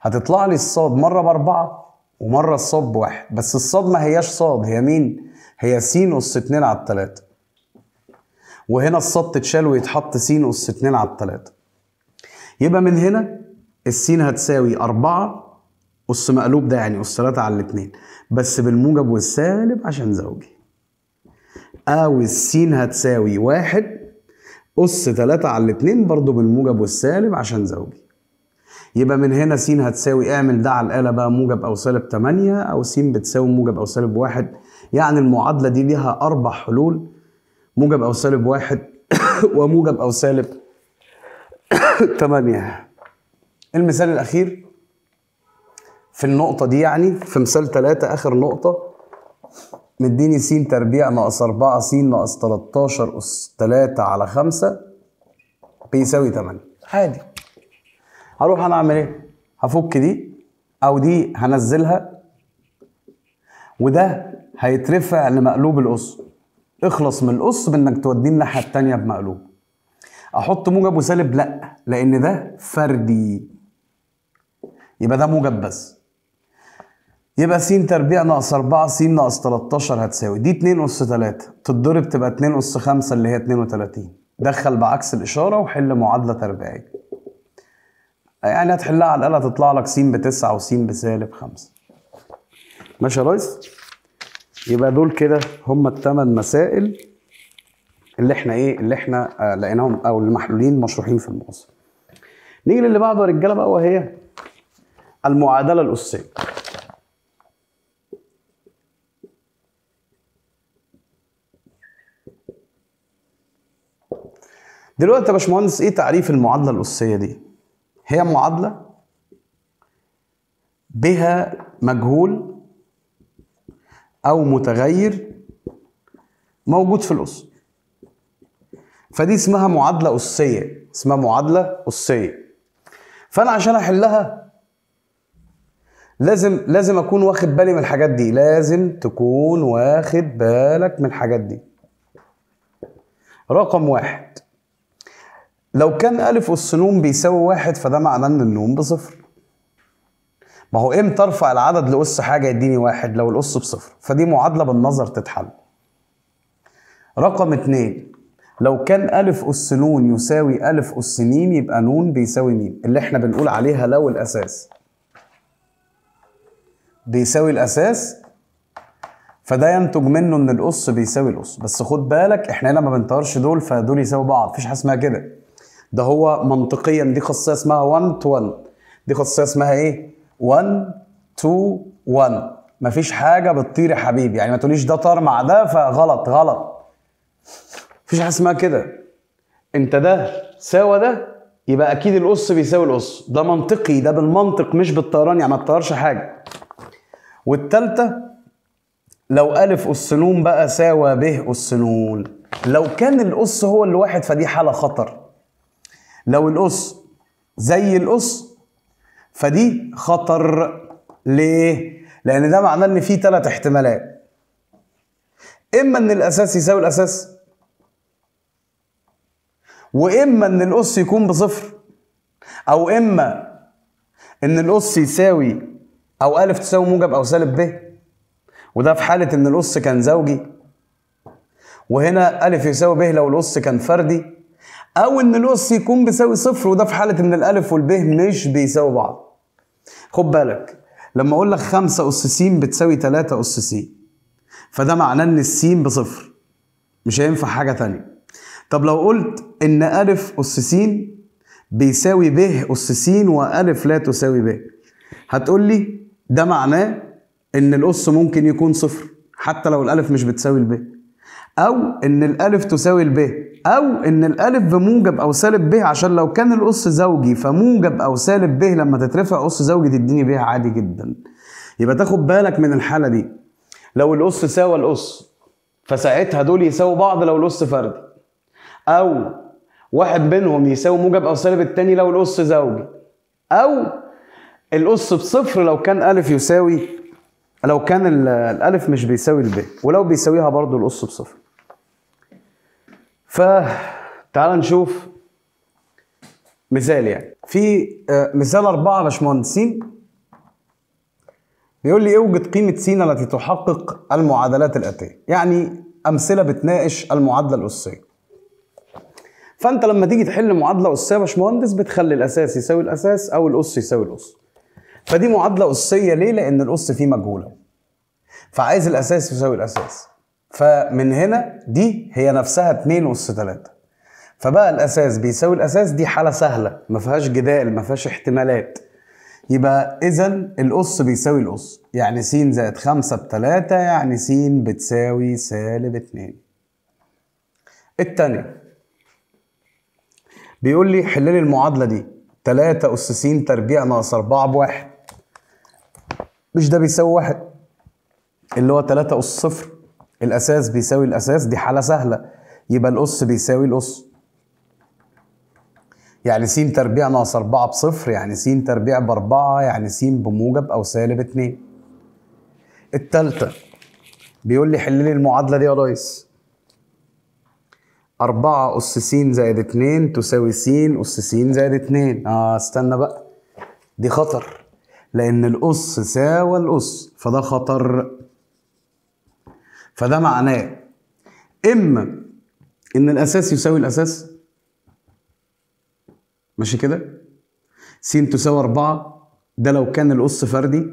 هتطلع لي الصاد مرة بأربعة ومرة الصاد بواحد بس الصاد ما هياش صاد هي مين؟ هي س أس 2 على 3 وهنا السط اتشال ويتحط س أس 2 على 3 يبقى من هنا السين هتساوي 4 أس مقلوب ده يعني أس 3 على 2 بس بالموجب والسالب عشان زوجي أو آه، السين هتساوي 1 أس 3 على 2 برضه بالموجب والسالب عشان زوجي يبقى من هنا س هتساوي اعمل ده على الآلة بقى موجب أو سالب 8 أو س بتساوي موجب أو سالب 1 يعني المعادله دي ليها اربع حلول موجب او سالب واحد وموجب او سالب 8 المثال الاخير في النقطة دي يعني في مثال ثلاثة آخر نقطة مديني س تربيع ناقص 4 س ناقص 13 أس 3 على 5 بيساوي 8 عادي هروح أنا أعمل إيه؟ هفك دي أو دي هنزلها وده هيترفع لمقلوب القص اخلص من القص بانك توديه الناحيه التانيه بمقلوب احط موجب وسالب لا لان ده فردي يبقى ده موجب بس يبقى س تربيع ناقص 4 س ناقص 13 هتساوي دي 2 اس 3 تتضرب تبقى 2 اس 5 اللي هي 32 دخل بعكس الاشاره وحل معادله تربيعيه يعني هتحلها على الاقل هتطلع لك س ب 9 وس بسالب 5 ماشي يا ريس يبقى دول كده هم الثمان مسائل اللي احنا ايه اللي احنا آه لقيناهم او المحلولين مشروحين في المقص نيجي للي بعده يا رجاله بقى وهي المعادله الاسيه دلوقتي يا باشمهندس ايه تعريف المعادله الاسيه دي هي معادله بها مجهول أو متغير موجود في الأس فدي اسمها معادلة أسية اسمها معادلة أسية فأنا عشان أحلها لازم لازم أكون واخد بالي من الحاجات دي لازم تكون واخد بالك من الحاجات دي رقم واحد لو كان ألف أس نون بيساوي واحد فده معناه إن النون بصفر ما هو امتى ارفع العدد لأس حاجة يديني واحد لو الأس بصفر فدي معادلة بالنظر تتحل رقم اتنين لو كان ا أس ن يساوي ا أس م يبقى ن بيساوي م اللي احنا بنقول عليها لو الأساس بيساوي الأساس فده ينتج منه ان الأس بيساوي الأس بس خد بالك احنا هنا ما بنطيرش دول فدول يساوي بعض مفيش حاجة اسمها كده ده هو منطقيا دي خاصية اسمها 1 تو 1 دي خاصية اسمها ايه؟ 1 2 1 مفيش حاجه بتطير يا حبيبي يعني ما تقوليش ده طار مع ده فغلط غلط مفيش حاجه اسمها كده انت ده ساوى ده يبقى اكيد القص بيساوي القص ده منطقي ده بالمنطق مش بالطيران يعني ما تطيرش حاجه والتالتة لو ألف أس نون بقى ساوى ب أس نون لو كان الأس هو اللي واحد فدي حالة خطر لو الأس زي الأس فدي خطر ليه؟ لأن ده معناه إن في ثلاث احتمالات إما إن الأساس يساوي الأساس وإما إن الأس يكون بصفر أو إما إن الأس يساوي أو ألف تساوي موجب أو سالب ب وده في حالة إن الأس كان زوجي وهنا ألف يساوي ب لو الأس كان فردي أو إن الأس يكون بيساوي صفر وده في حالة إن الألف والب مش بيساوي بعض خد بالك لما اقول لك 5 اس س بتساوي 3 اس س فده معناه ان السين بصفر مش هينفع حاجه ثانيه طب لو قلت ان ا اس س بيساوي ب اس س وأ لا تساوي ب هتقول لي ده معناه ان الاس ممكن يكون صفر حتى لو الالف مش بتساوي الب أو إن الألف تساوي الباء أو إن الألف بموجب أو سالب ب عشان لو كان الأس زوجي فموجب أو سالب ب لما تترفع أس زوجي تديني ب عادي جدا يبقى تاخد بالك من الحالة دي لو الأس ساوى الأس فساعتها دول يساووا بعض لو الأس فردي أو واحد بينهم يساوي موجب أو سالب التاني لو الأس زوجي أو الأس بصفر لو كان ألف يساوي لو كان الألف مش بيساوي الباء ولو بيساويها برضو الأس بصفر فتعال نشوف مثال يعني في آه، مثال أربعة باشمهندسين بيقول لي اوجد قيمة س التي تحقق المعادلات الآتية يعني أمثلة بتناقش المعادلة الأسية فأنت لما تيجي تحل معادلة أسية يا باشمهندس بتخلي الأساس يساوي الأساس أو الأس يساوي الأس فدي معادلة أسية ليه؟ لأن الأس فيه مجهولة فعايز الأساس يساوي الأساس فمن هنا دي هي نفسها 2 أس 3 فبقى الأساس بيساوي الأساس دي حالة سهلة ما فيهاش جدال ما فيهاش احتمالات يبقى إذا الأس بيساوي الأس يعني س زائد 5 ب 3 يعني س بتساوي سالب 2 الثانيه بيقول لي حل لي المعادلة دي 3 أس س تربيع ناقص 4 ب 1 مش ده بيساوي 1 اللي هو 3 أس صفر الاساس بيساوي الاساس دي حاله سهله يبقى الأس بيساوي الأس يعني س تربيع ناقص 4 بصفر يعني س تربيع ب 4 يعني س بموجب أو سالب 2 التالتة بيقول لي حل لي المعادلة دي يا ريس 4 أس س زائد 2 تساوي س أس س زائد 2 آه استنى بقى دي خطر لأن الأس ساوى الأس فده خطر فده معناه اما ان الاساس يساوي الاساس ماشي كده س تساوي 4 ده لو كان القص فردي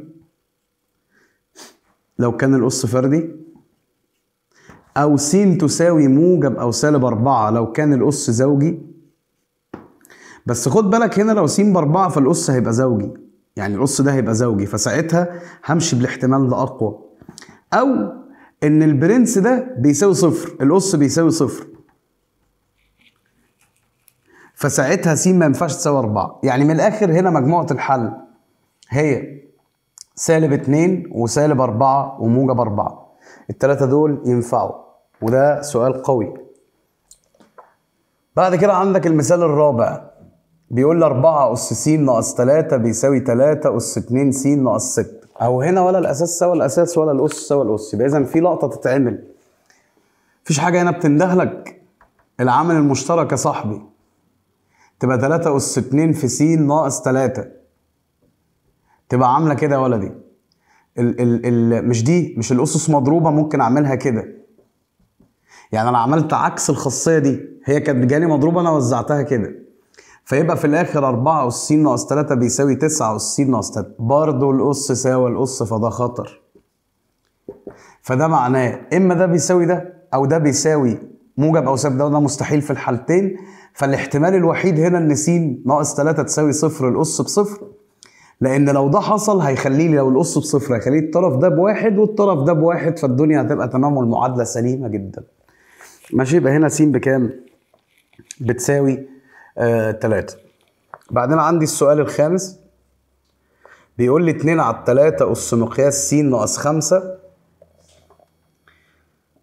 لو كان القص فردي او س تساوي موجب او سالب 4 لو كان القص زوجي بس خد بالك هنا لو س باربعة فالقص هيبقى زوجي يعني القص ده هيبقى زوجي فساعتها همشي بالاحتمال ده اقوى او ان البرنس ده بيساوي صفر القص بيساوي صفر فساعتها س ما ينفعش تساوي 4 يعني من الاخر هنا مجموعه الحل هي سالب 2 وسالب 4 وموجب 4 الثلاثه دول ينفعوا وده سؤال قوي بعد كده عندك المثال الرابع بيقول لي 4 أس س ناقص 3 بيساوي 3 أس 2 س ناقص 6 او هنا ولا الاساس سوى الاساس ولا الاس سوى الاس يبقى اذا في لقطه تتعمل مفيش حاجه هنا بتندهلك العمل المشترك يا صاحبي تبقى 3 اس 2 في س ناقص 3 تبقى عامله كده يا ولدي ال ال ال مش دي مش الاسس مضروبه ممكن اعملها كده يعني انا عملت عكس الخاصيه دي هي كانت جالي مضروبه انا وزعتها كده فيبقى في الاخر 4 اس س ناقص 3 بيساوي 9 اس س ناقص 3 برضه الاس ساوى الاس فده خطر فده معناه اما ده بيساوي ده او ده بيساوي موجب او سالب ده وده مستحيل في الحالتين فالاحتمال الوحيد هنا ان س ناقص 3 تساوي صفر الاس بصفر لان لو ده حصل هيخليه لو الاس بصفر هيخليه الطرف ده بواحد والطرف ده بواحد فالدنيا هتبقى تمام والمعادله سليمه جدا ماشي يبقى هنا س بكام بتساوي ثلاثة بعدين عندي السؤال الخامس بيقول لي 2 على 3 أس مقياس س ناقص 5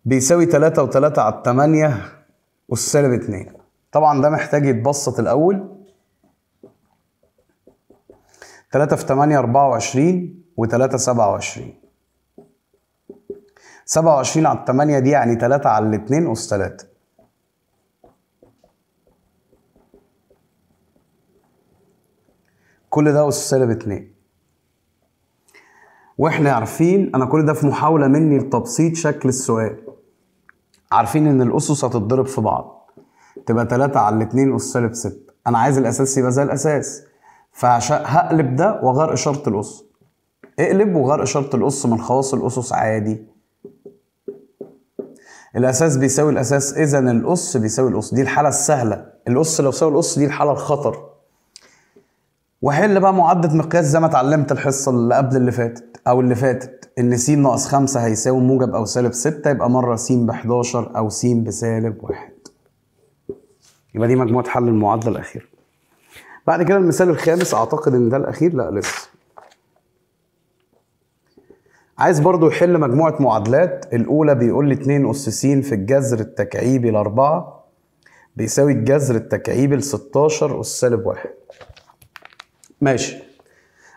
بيساوي 3 و3 على 8 أس سالب 2 طبعا ده محتاج يتبسط الأول 3 في 8 24 و3 27 27 على 8 دي يعني 3 على 2 أس 3 كل ده أس سالب اتنين واحنا عارفين انا كل ده في محاوله مني لتبسيط شكل السؤال عارفين ان الاسس هتتضرب في بعض تبقى 3 على 2 اس سالب 6 انا عايز الاساس يبقى زي الاساس فهقلب ده واغير اشاره الاس اقلب وغير اشاره الاس من خواص الاسس عادي الاساس بيساوي الاساس اذا الاس بيساوي الاس دي الحاله السهله الاس لو ساوي الاس دي الحاله الخطر واحل بقى معادله مقياس زي ما اتعلمت الحصه اللي قبل اللي فاتت او اللي فاتت ان س ناقص 5 هيساوي موجب او سالب 6 يبقى مره س ب 11 او س بسالب 1 يبقى دي مجموعه حل المعادله الاخيره بعد كده المثال الخامس اعتقد ان ده الاخير لا لسه عايز برضو يحل مجموعة معادلات الأولى بيقول لي 2 أس س في الجذر التكعيبي لأربعة بيساوي الجذر التكعيبي لستاشر أس سالب واحد ماشي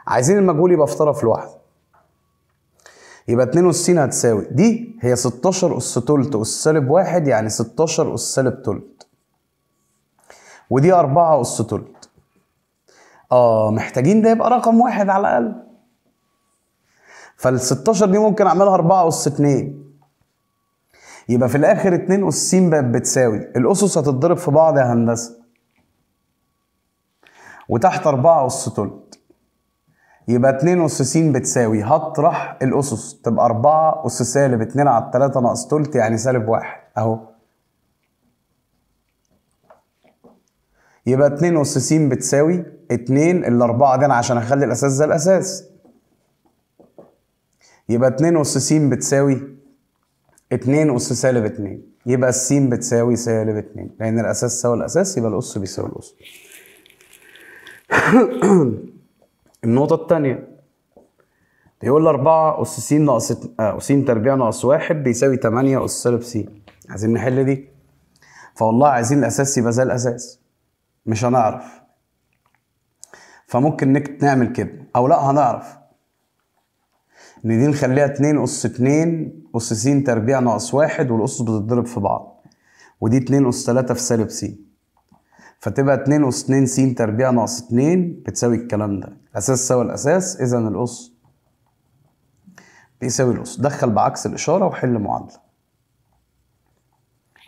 عايزين المجهول يبقى في طرف لوحده يبقى 2 اس س هتساوي دي هي 16 اس تلت اس سالب واحد يعني 16 اس سالب تلت ودي 4 اس تلت اه محتاجين ده يبقى رقم واحد على الاقل فال 16 دي ممكن اعملها 4 اس 2 يبقى في الاخر 2 اس س بقت بتساوي الاسس هتتضرب في بعض يا هندسه وتحت أربعة أس تلت يبقى 2 أس س بتساوي هطرح الأسس تبقى 4 أس سالب 2 على 3 ناقص تلت يعني سالب 1 أهو يبقى 2 أس س بتساوي 2 الأربعة دي أنا عشان أخلي الأساس زي الأساس يبقى 2 أس س بتساوي 2 أس سالب 2 يبقى السين بتساوي سالب 2 لأن الأساس سوى الأساس يبقى الأس بيساوي الأس النقطة الثانية بيقول لي 4 أس س ناقص آه، أس تربيع ناقص 1 بيساوي 8 أس سالب س عايزين نحل دي فوالله عايزين الأساس يبقى زي الأساس مش هنعرف فممكن نكت نعمل كده أو لأ هنعرف إن دي نخليها 2 أس 2 أس س تربيع ناقص 1 والأسس بتتضرب في بعض ودي 2 أس 3 في سالب س فتبقى 2 أس 2 س تربيع ناقص 2 بتساوي الكلام ده اساس سوى الأساس إذا الأس بيساوي الأس دخل بعكس الإشارة وحل معادلة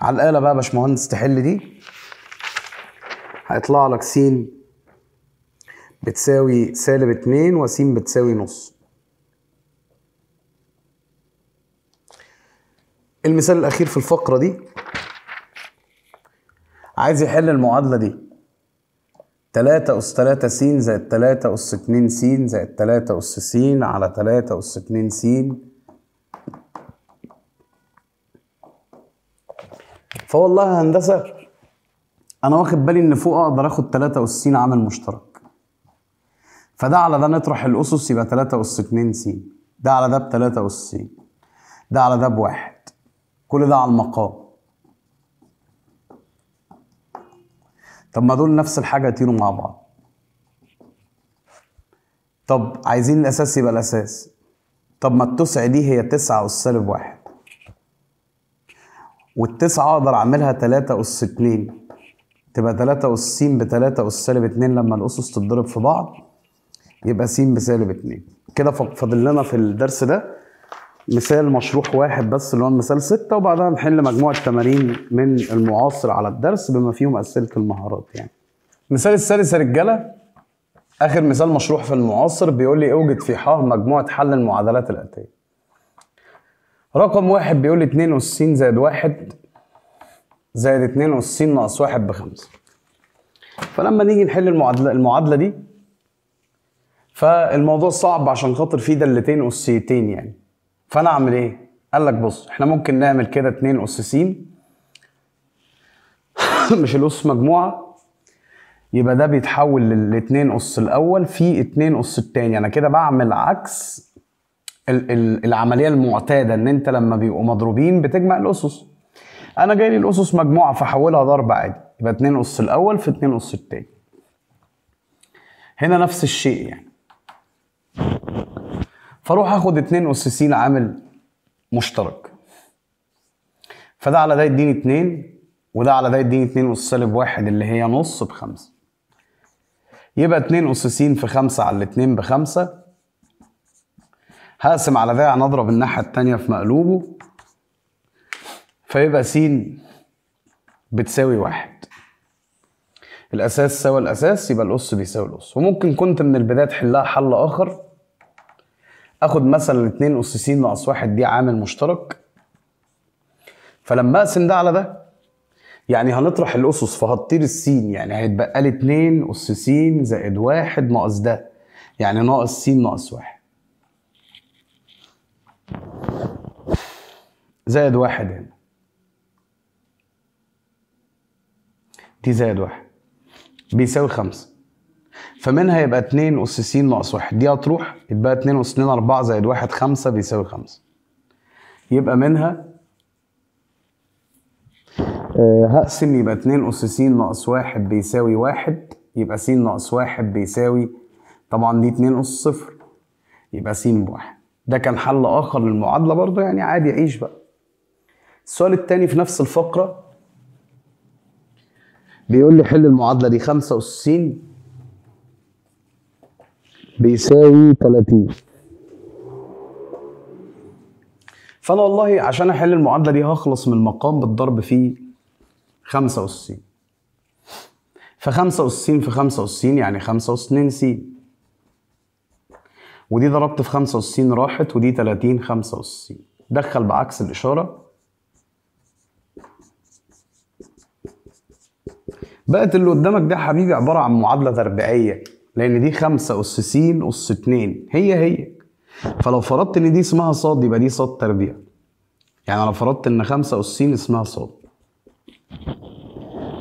على الآلة بقى يا باشمهندس تحل دي هيطلع لك س بتساوي سالب 2 وس بتساوي نص المثال الأخير في الفقرة دي عايز يحل المعادلة دي تلاتة أس تلاتة س زائد تلاتة أس اتنين س زائد تلاتة أس س على تلاتة أس اتنين س فوالله يا هندسة أنا واخد بالي إن فوق أقدر آخد تلاتة أس س عامل مشترك فده على ده نطرح الأسس يبقى تلاتة أس اتنين س ده على ده بتلاتة أس س ده على ده بواحد كل ده على المقام طب ما دول نفس الحاجه يطيروا مع بعض طب عايزين الاساس يبقى الاساس طب ما التسع دي هي تسعة أس سالب واحد والتسعة أقدر أعملها تلاتة أس اتنين تبقى تلاتة أس س بتلاتة أس سالب اتنين لما الأسس تتضرب في بعض يبقى س بسالب اتنين كده فاضل لنا في الدرس ده مثال مشروح واحد بس اللي هو المثال ستة وبعدها نحل مجموعة تمارين من المعاصر على الدرس بما فيهم أسئلة المهارات يعني مثال الثالث يا رجالة آخر مثال مشروح في المعاصر بيقول لي أوجد في ح مجموعة حل المعادلات الآتية رقم واحد بيقول لي 2 أس زائد واحد زائد 2 أس ناقص واحد بخمسة فلما نيجي نحل المعادلة المعادلة دي فالموضوع صعب عشان خاطر فيه دالتين أسيتين يعني فانا اعمل ايه قال لك بص احنا ممكن نعمل كده اتنين اس س مش الاس مجموعه يبقى ده بيتحول للاتنين اس الاول في اتنين اس التاني انا كده بعمل عكس ال ال العمليه المعتاده ان انت لما بيبقوا مضروبين بتجمع الاسس انا جاي لي الاسس مجموعه فحولها ضرب عادي يبقى اتنين اس الاول في اتنين اس التاني هنا نفس الشيء يعني فاروح اخد اتنين اساسيين عامل مشترك فده على ده يديني اتنين وده على ده يديني اتنين اس سالب واحد اللي هي نص بخمسة يبقى اتنين اساسين في خمسة على الاتنين بخمسة هقسم على ده يعني اضرب الناحية التانية في مقلوبه فيبقى س بتساوي واحد الأساس سوى الأساس يبقى الأس بيساوي الأس وممكن كنت من البداية تحلها حل آخر اخد مثلا 2 اس س ناقص 1 دي عامل مشترك فلما اقسم ده على ده يعني هنطرح الاسس فهتطير السين يعني هيتبقى لي 2 اس س زائد 1 ناقص ده يعني ناقص س ناقص 1 زائد 1 هنا دي زائد 1 بيساوي 5 فمنها يبقى 2 أس س ناقص 1 دي هتروح يبقى 2 أس 2 4 زائد 1 5 بيساوي 5 يبقى منها آه، هقسم يبقى 2 أس س ناقص 1 بيساوي 1 يبقى س ناقص 1 بيساوي طبعا دي 2 أس صفر يبقى س بواحد ده كان حل آخر للمعادلة برضو يعني عادي عيش بقى السؤال الثاني في نفس الفقرة بيقول لي حل المعادلة دي 5 أس س بيساوي 30 فانا والله عشان احل المعادله دي هخلص من المقام بالضرب في 65 ف 65 في 65 يعني 2 س ودي ضربت في 65 راحت ودي 30 65 دخل بعكس الاشاره بقت اللي قدامك ده حبيبي عباره عن معادله تربيعيه لان دي خمسة اس س اس 2 هي هي فلو فرضت ان دي اسمها ص يبقى دي ص تربيع يعني لو فرضت ان خمسة اس س اسمها ص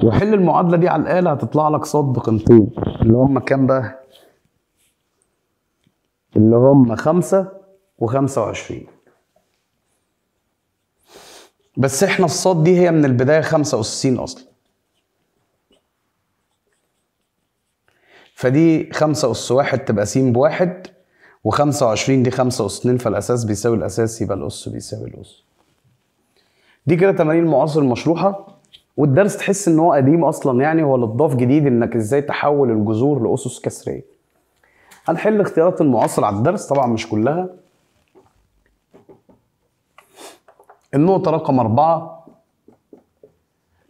وحل المعادلة دي على الآلة هتطلع لك ص بقيمتين اللي هم كام بقى؟ اللي هم خمسة و و25 بس احنا الصاد دي هي من البداية خمسة س أصلا فدي 5 اس 1 تبقى س بواحد و25 دي 5 اس 2 فالاساس بيساوي الاساس يبقى الاس بيساوي الاس دي كده تمارين المعاصر المشروحة والدرس تحس ان هو قديم اصلا يعني هو اللي اتضاف جديد انك ازاي تحول الجذور لاسس كسريه هنحل اختيارات المعاصر على الدرس طبعا مش كلها النقطه رقم أربعة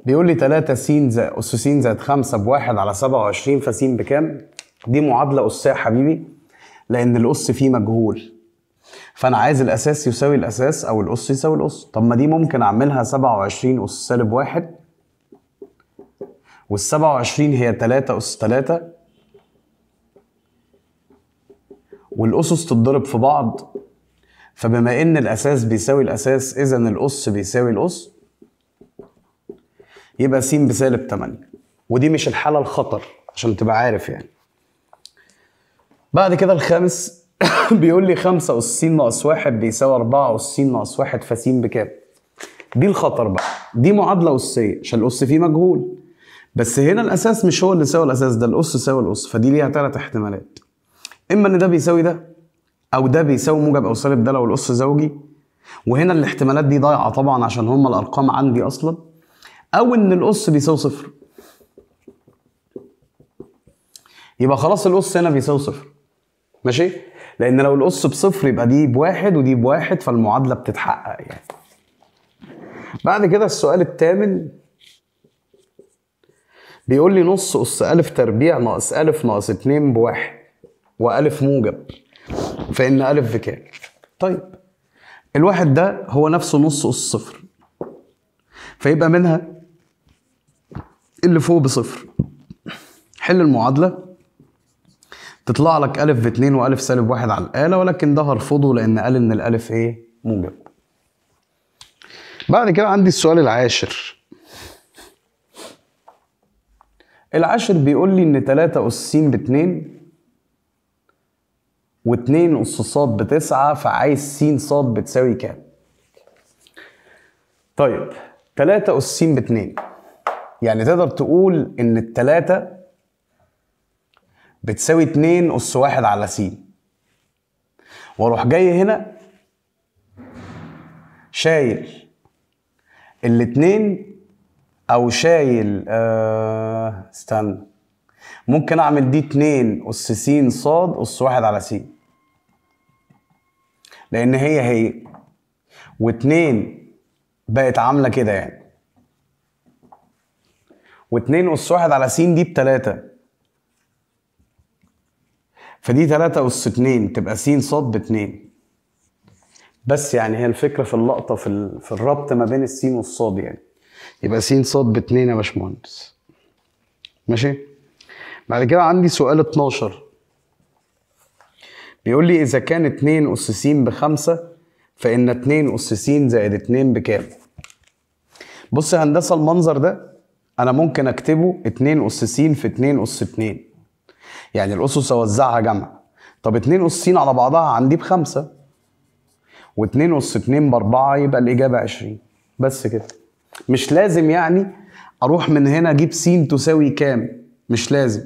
بيقول لي 3 س اس س زائد 5 بواحد على 27 فس بكام؟ دي معادله اسيه يا حبيبي لان الاس فيه مجهول فانا عايز الاساس يساوي الاساس او الاس يساوي الاس طب ما دي ممكن اعملها 27 اس سالب واحد وال 27 هي 3 اس 3 والاسس تتضرب في بعض فبما ان الاساس بيساوي الاساس اذا الاس بيساوي الاس يبقى س بسالب 8 ودي مش الحاله الخطر عشان تبقى عارف يعني بعد كده الخامس بيقول لي 5 أس س ناقص 1 بيساوي 4 أس س ناقص 1 ف س بكام؟ دي الخطر بقى دي معادله اسيه عشان الاس فيه مجهول بس هنا الاساس مش هو اللي ساوي الاساس ده الاس ساوي الاس فدي ليها ثلاث احتمالات اما ان ده بيساوي ده او ده بيساوي موجب او سالب ده لو الاس زوجي وهنا الاحتمالات دي ضايعه طبعا عشان هما الارقام عندي اصلا او ان الاس بيساوي صفر يبقى خلاص الاس هنا بيساوي صفر ماشي لان لو الاس بصفر يبقى دي بواحد ودي بواحد فالمعادله بتتحقق يعني بعد كده السؤال الثامن بيقول لي نص اس ا تربيع ناقص ا ناقص اتنين بواحد ا موجب فان ا بكام طيب الواحد ده هو نفسه نص اس صفر فيبقى منها اللي فوق بصفر حل المعادلة تطلع لك ألف في اتنين وألف سالب واحد على الآلة ولكن ده هرفضه لأن قال إن الألف إيه موجب بعد كده عندي السؤال العاشر العاشر بيقول لي إن تلاتة أس س باتنين واتنين أس ص بتسعة فعايز س ص بتساوي كام؟ طيب تلاتة أس س باتنين يعني تقدر تقول ان التلاتة بتساوي اتنين اس واحد على س واروح جاي هنا شايل الاتنين او شايل آه استنى ممكن اعمل دي اتنين اس س ص اس واحد على س لان هي هي واتنين بقت عامله كده يعني و2 اس 1 على س دي ب3 فدي 3 اس 2 تبقى س ص ب 2 بس يعني هي الفكره في اللقطه في في الربط ما بين السين والصاد يعني يبقى س ص ب 2 يا باشمهندس ماشي بعد كده عندي سؤال 12 بيقول لي اذا كان 2 اس س ب5 فان 2 اس س زائد 2 بكام بص يا هندسه المنظر ده انا ممكن اكتبه 2 اس س في 2 اس 2 يعني الاسس اوزعها جمع طب 2 اس س على بعضها عندي بخمسه و2 اس 2 باربعه يبقى الاجابه 20 بس كده مش لازم يعني اروح من هنا اجيب س تساوي كام مش لازم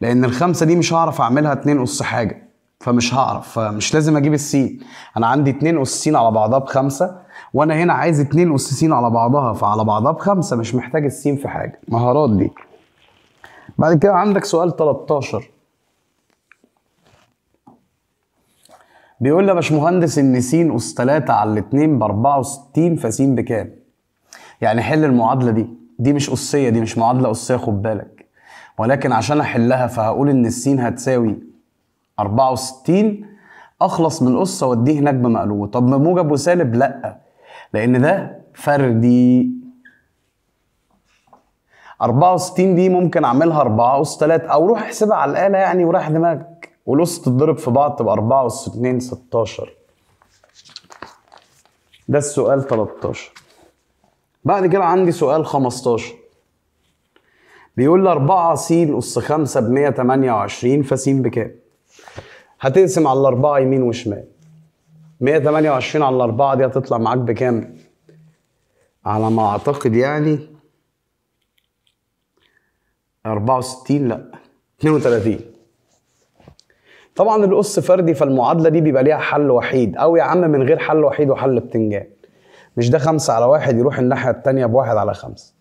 لان الخمسه دي مش هعرف اعملها 2 اس حاجه فمش هعرف فمش لازم اجيب السين انا عندي 2 اس س على بعضها بخمسه وانا هنا عايز اتنين س على بعضها فعلى بعضها بخمسه مش محتاج السين في حاجه مهارات دي بعد كده عندك سؤال 13 بيقول لي يا باشمهندس ان س اس 3 على 2 ب 64 س بكام؟ يعني حل المعادله دي دي مش اسيه دي مش معادله اسيه خد بالك ولكن عشان احلها فهقول ان السين هتساوي 64 اخلص من القصه واديه هناك بمقلوبه طب بموجب وسالب لا لان ده فردي 64 دي ممكن اعملها 4 اس 3 او روح احسبها على الاله يعني ورايح دماغك والاس تتضرب في بعض تبقى 4 اس 2 16 ده السؤال 13 بعد كده عندي سؤال 15 بيقول لي 4 س اس 5 ب 128 فس بكام؟ هتقسم على الأربعة يمين وشمال 128 على 4 دي هتطلع معاك بكام؟ على ما اعتقد يعني 64 لا 32 طبعا الاس فردي فالمعادله دي بيبقى ليها حل وحيد او يا عم من غير حل وحيد وحل بتنجان مش ده 5 على 1 يروح الناحيه الثانيه 1 على 5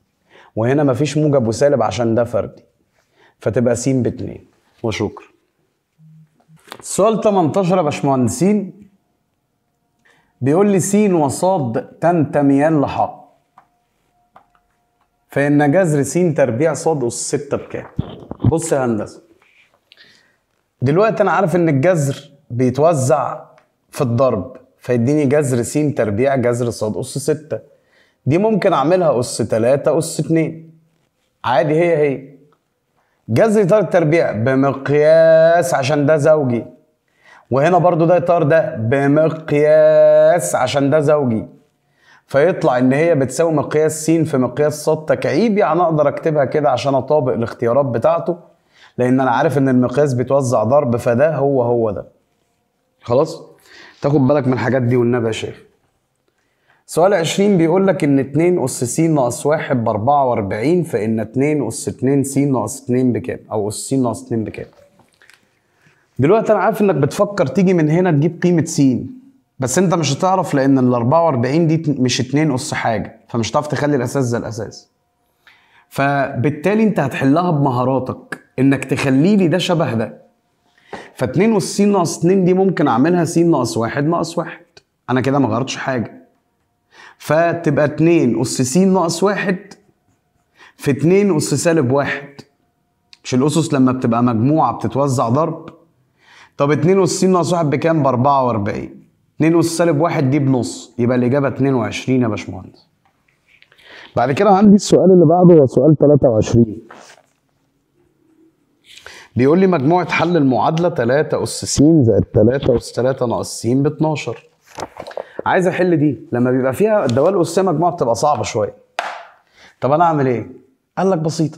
وهنا مفيش موجب وسالب عشان ده فردي فتبقى س 2 وشكرا السؤال 18 يا باشمهندسين بيقول لي س وصاد تنتميان لحق فإن جذر س تربيع صاد أس 6 بكام؟ بص يا هندسة دلوقتي أنا عارف إن الجذر بيتوزع في الضرب فيديني جذر س تربيع جذر صاد أس 6 دي ممكن أعملها أس 3 أس 2 عادي هي هي جذر تربيع بمقياس عشان ده زوجي وهنا برضو ده يطار ده بمقياس عشان ده زوجي فيطلع ان هي بتساوي مقياس س في مقياس ص تكعيب يعني اقدر اكتبها كده عشان اطابق الاختيارات بتاعته لان انا عارف ان المقياس بيتوزع ضرب فده هو هو ده خلاص تاخد بالك من الحاجات دي والنبي يا شيخ سؤال 20 بيقول لك ان 2 اس س ناقص 1 ب 44 فان 2 اس 2 س ناقص 2 بكام او اس س ناقص 2 بكام دلوقتي انا عارف انك بتفكر تيجي من هنا تجيب قيمه س بس انت مش هتعرف لان ال 44 دي مش 2 اس حاجه فمش هتعرف تخلي الاساس زي الاساس فبالتالي انت هتحلها بمهاراتك انك تخلي لي ده شبه ده ف 2 اس ناقص 2 دي ممكن اعملها س ناقص 1 ناقص 1 انا كده ما غيرتش حاجه فتبقى 2 اس س ناقص 1 في 2 اس سالب 1 مش الاسس لما بتبقى مجموعه بتتوزع ضرب طب 2 اس ناقص 1 بكام؟ ب 44 2 سالب 1 دي بنص يبقى الاجابه 22 يا باشمهندس بعد كده عندي السؤال اللي بعده هو سؤال 23 بيقول لي مجموعة حل المعادلة 3 أس س زائد 3 أس 3 ناقص س ب 12 عايز أحل دي لما بيبقى فيها الدوال الأسية مجموعة بتبقى صعبة شوية طب أنا أعمل إيه؟ قال لك بسيطة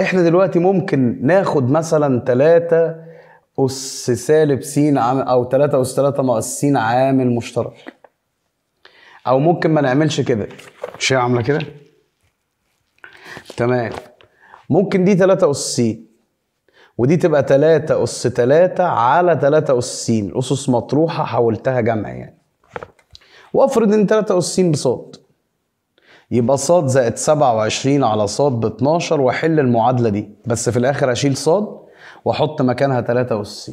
إحنا دلوقتي ممكن ناخد مثلا 3 اس سالب س عامل او 3 اس 3 ناقص س عامل مشترك او ممكن ما نعملش كده مش هي عامله كده تمام ممكن دي 3 اس س ودي تبقى 3 اس 3 على 3 اس س الاسس مطروحه حولتها جمع يعني وافرض ان 3 اس س بصاد يبقى ص زائد 27 على ص ب 12 واحل المعادله دي بس في الاخر اشيل ص واحط مكانها اس س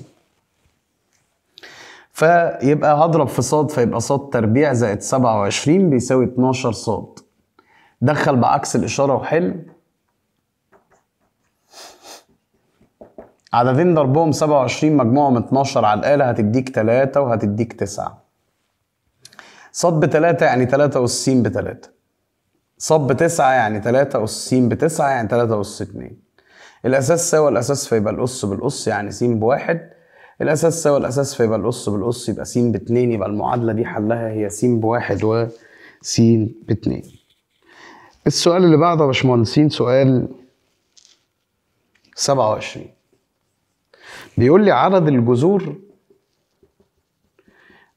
فيبقى هضرب في ص فيبقى ص تربيع زائد 27 بيساوي 12 ص دخل بعكس الإشارة وحل عددين ضربهم 27 مجموعهم 12 على الآلة هتديك 3 وهتديك 9 ب 3 يعني تلاتة أس س ص ب بتسعة يعني تلاتة أس س بتسعة يعني تلاتة أس اتنين الاساس سوا الاساس فيبقى الاس بالاس يعني س بواحد الاساس سوا الاساس فيبقى الاس بالاس يبقى س باتنين يبقى المعادله دي حلها هي س بواحد و س باتنين السؤال اللي بعده يا باشمهندسين سؤال 27 بيقول لي عدد الجذور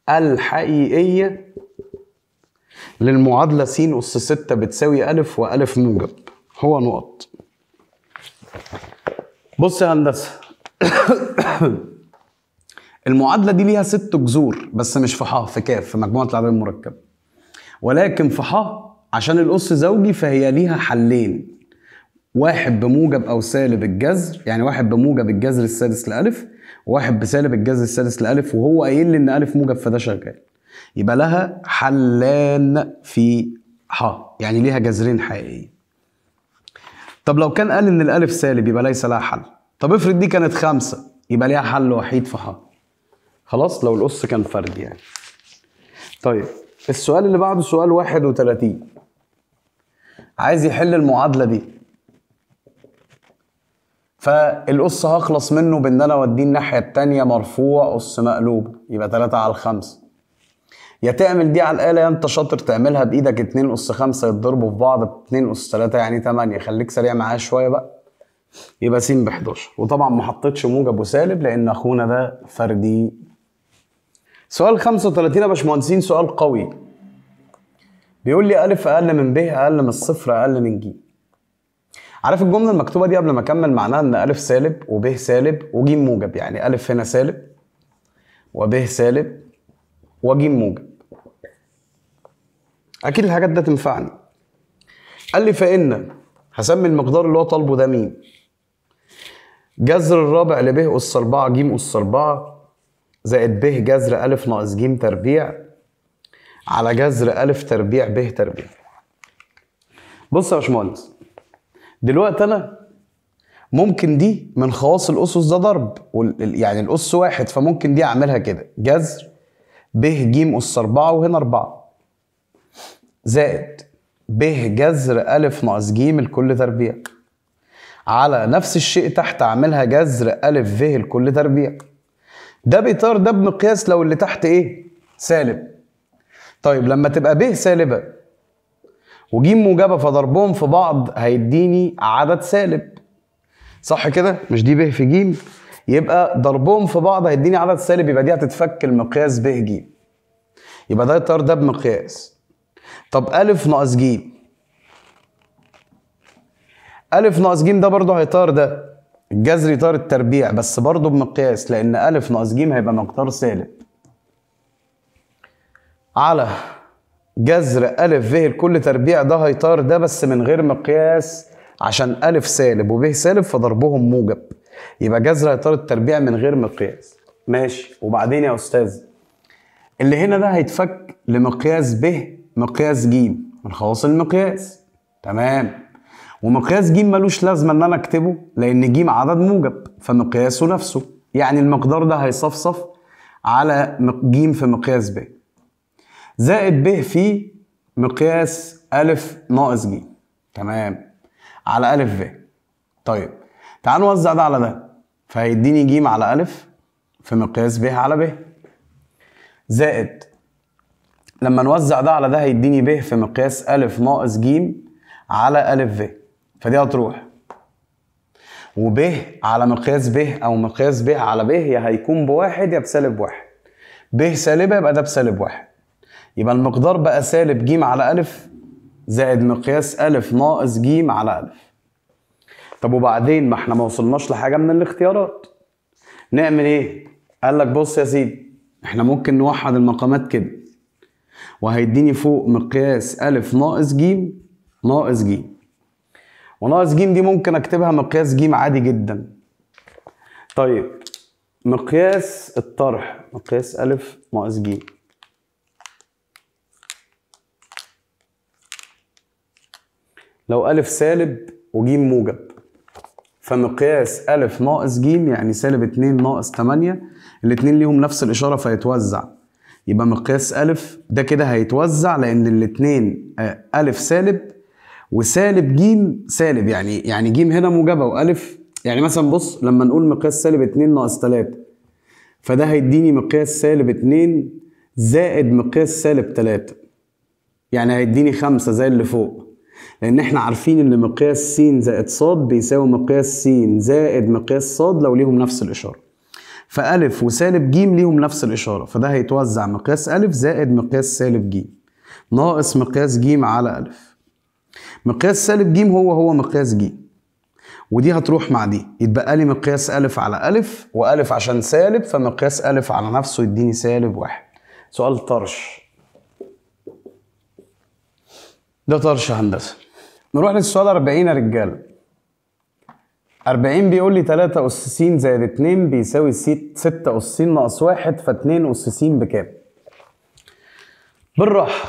الحقيقية للمعادلة س أس 6 بتساوي أ وأ موجب هو نقط بص يا هندسه المعادله دي ليها ست جذور بس مش في ح في كاف في مجموعه العدد المركبه ولكن في ح عشان الاس زوجي فهي ليها حلين واحد بموجب او سالب الجذر يعني واحد بموجب الجذر السادس لألف واحد بسالب الجذر السادس لألف وهو قايل لي ان ألف موجب فده شغال يبقى لها حلان في ح يعني ليها جذرين حقيقيين طب لو كان قال ان الالف سالب يبقى ليس لها حل طب افرض دي كانت خمسة يبقى ليها حل وحيد في ح خلاص لو الأس كان فرد يعني طيب السؤال اللي بعده سؤال 31 عايز يحل المعادلة دي فالقص هخلص منه بإن أنا أوديه الناحية التانية مرفوع قص مقلوب يبقى 3 على الخمسة يا تعمل دي على الاله يا انت شاطر تعملها بايدك 2 اس 5 يتضربوا في بعض ب 2 اس 3 يعني 8 خليك سريع معايا شويه بقى يبقى س ب 11 وطبعا ما حطيتش موجب وسالب لان اخونا ده فردي سؤال 35 يا باشمهندسين سؤال قوي بيقول لي الف اقل من ب اقل من الصفر اقل من ج عارف الجمله المكتوبه دي قبل ما اكمل معناها ان الف سالب وب سالب وج موجب يعني الف هنا سالب وب سالب وج موجب اكيد الحاجات ده تنفعني قال لي فان هسمي المقدار اللي هو طالبه ده مين جذر الرابع ل ب أس 4 ج أس 4 زائد ب جذر أ ناقص ج تربيع على جذر أ تربيع ب تربيع بص يا باشمهندس دلوقتي أنا ممكن دي من خواص الأسس ده ضرب يعني الأس واحد فممكن دي أعملها كده جذر ب ج أس 4 وهنا 4 زائد ب جذر ألف ناقص ج لكل تربيع على نفس الشيء تحت أعملها جذر ألف ف لكل تربيع ده بيطار ده بمقياس لو اللي تحت إيه؟ سالب طيب لما تبقى ب سالبة وج موجبة فضربهم في بعض هيديني عدد سالب صح كده؟ مش دي ب في ج يبقى ضربهم في بعض هيديني عدد سالب يبقى دي هتتفك المقياس ب ج يبقى ده يطار ده بمقياس طب ألف ناقص ج ألف ناقص ج ده برضه هيطار ده الجذر يطار التربيع بس برضه بمقياس لأن ألف ناقص ج هيبقى مقدار سالب على جذر ألف ف لكل تربيع ده هيطار ده بس من غير مقياس عشان ألف سالب وب سالب فضربهم موجب يبقى جذر هيطار التربيع من غير مقياس ماشي وبعدين يا أستاذ اللي هنا ده هيتفك لمقياس ب مقياس ج من خواص المقياس تمام ومقياس ج ملوش لازمه ان انا اكتبه لان ج عدد موجب فمقياسه نفسه يعني المقدار ده هيصفصف على ج في مقياس ب زائد ب في مقياس أ ناقص ج تمام على أ ب طيب تعال نوزع ده على ده فهيديني ج على أ في مقياس ب على ب زائد لما نوزع ده على ده هيديني ب في مقياس ا ناقص ج على ا ب فدي هتروح وب على مقياس ب أو مقياس ب على ب يا هيكون بواحد يا بسالب واحد ب سالبة يبقى ده بسالب واحد يبقى المقدار بقى سالب ج على ا زائد مقياس ا ناقص ج على ا طب وبعدين ما احنا ما وصلناش لحاجة من الاختيارات نعمل ايه؟ قال لك بص يا سيدي احنا ممكن نوحد المقامات كده وهيديني فوق مقياس ألف ناقص ج ناقص ج وناقص ج دي ممكن أكتبها مقياس ج عادي جدا طيب مقياس الطرح مقياس ألف ناقص ج لو ألف سالب وج موجب فمقياس ألف ناقص ج يعني سالب 2 ناقص 8 الاتنين ليهم نفس الإشارة فيتوزع يبقى مقياس ألف ده كده هيتوزع لأن الاتنين آه، ألف سالب وسالب جيم سالب يعني يعني جيم هنا موجبة وألف يعني مثلا بص لما نقول مقياس سالب 2 ناقص 3 فده هيديني مقياس سالب 2 زائد مقياس سالب 3 يعني هيديني 5 زي اللي فوق لان احنا عارفين ان مقياس س زائد ص بيساوي مقياس س زائد مقياس ص لو ليهم نفس الاشاره فألف وسالب ج ليهم نفس الإشارة فده هيتوزع مقياس ألف زائد مقياس سالب ج ناقص مقياس ج على ألف مقياس سالب ج هو هو مقياس ج ودي هتروح مع دي يتبقى لي مقياس ألف على ألف وألف عشان سالب فمقياس ألف على نفسه يديني سالب واحد سؤال طرش ده طرش هندسة نروح للسؤال 40 يا رجاله 40 بيقول لي 3 أس س زائد 2 بيساوي 6 أس س ناقص 1 ف2 أس س بكام؟ بالراحة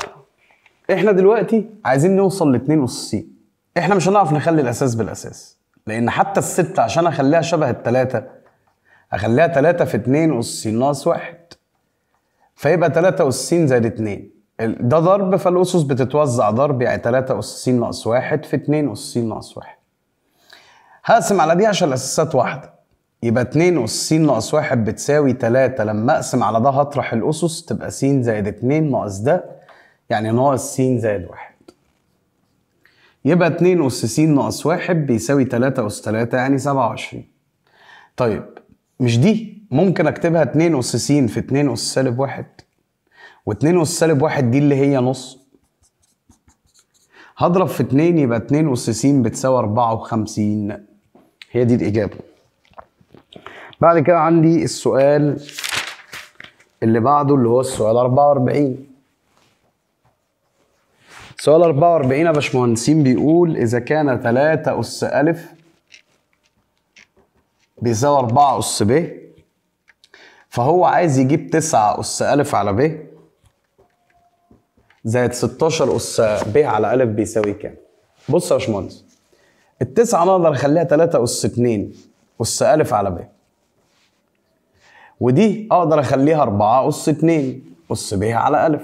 احنا دلوقتي عايزين نوصل ل 2 أس س احنا مش هنعرف نخلي الأساس بالأساس لأن حتى الست عشان أخليها شبه التلاتة أخليها 3 في 2 أس س ناقص 1 فيبقى 3 أس س زائد 2 ده ضرب فالأسس بتتوزع ضرب يعني 3 أس س ناقص 1 في 2 أس س ناقص 1 هقسم على دي عشان الاساسات واحده يبقى 2 اس س ناقص 1 بتساوي 3 لما اقسم على ده هطرح الاسس تبقى س زائد 2 ناقص ده يعني ناقص س زائد 1 يبقى 2 اس س ناقص 1 بيساوي 3 اس 3 يعني 27 طيب مش دي ممكن اكتبها 2 اس س في 2 اس سالب 1 و2 اس سالب 1 دي اللي هي نص هضرب في 2 يبقى 2 اس س بتساوي 54 هي دي الاجابه بعد كده عندي السؤال اللي بعده اللي هو السؤال 44 سؤال 44 يا باشمهندسين بيقول إذا كان 3 أس أ بيساوي 4 أس ب فهو عايز يجيب 9 أس أ على ب زائد 16 أس ب على أ بيساوي كام؟ بص يا باشمهندس التسعة نقدر اخليها 3 أس 2 أس ا على ب ودي أقدر أخليها 4 أس 2 أس ب على ا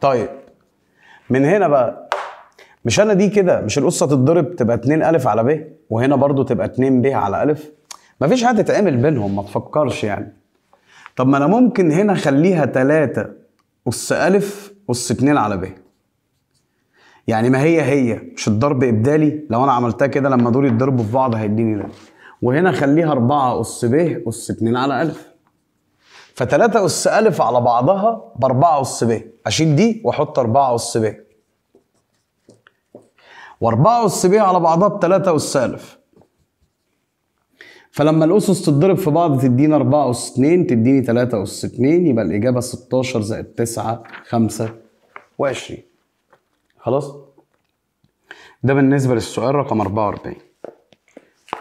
طيب من هنا بقى مش أنا دي كده مش القصة تتضرب تبقى 2 ا على ب وهنا برضو تبقى 2 ب على ا مفيش حاجة تتعمل بينهم ما تفكرش يعني طب ما أنا ممكن هنا أخليها 3 أس ا أس 2 على ب يعني ما هي هي مش الضرب ابدالي لو انا عملتها كده لما دول يتضربوا في بعض هيديني ده وهنا خليها 4 اس ب اس 2 على الف ف3 اس الف على بعضها ب 4 اس ب اشيل دي واحط 4 اس ب و4 اس ب على بعضها ب 3 اس الف فلما الاسس تتضرب في بعض تديني 4 اس 2 تديني 3 اس 2 يبقى الاجابه 16 زائد 9 25 خلاص ده بالنسبه للسؤال رقم 44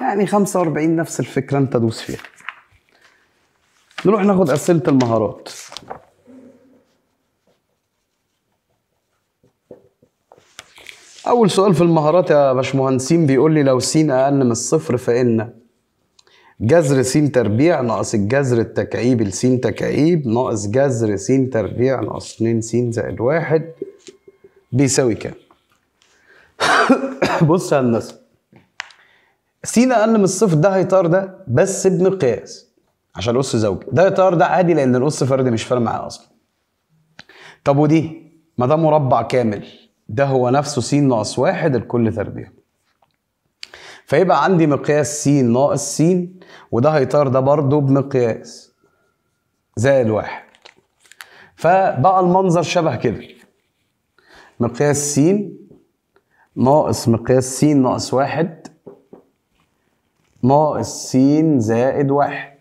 يعني 45 نفس الفكره انت دوس فيها نروح ناخد اسئله المهارات اول سؤال في المهارات يا باشمهندسين بيقول لي لو س اقل من الصفر فان جذر س تربيع ناقص الجذر التكعيب لس تكعيب ناقص جذر س تربيع ناقص 2 س زائد 1 بيساوي كام بص يا هندسه سينا اقل من الصفر ده هيطار ده بس بمقياس عشان الاس زوجي ده هيطار ده عادي لان القص فردي مش فارق معاه اصلا طب ودي ما ده مربع كامل ده هو نفسه س ناقص واحد الكل تربيع فيبقى عندي مقياس س ناقص س وده هيطار ده برضه بمقياس زائد واحد فبقى المنظر شبه كده مقياس س ناقص مقياس س ناقص واحد ناقص س زائد واحد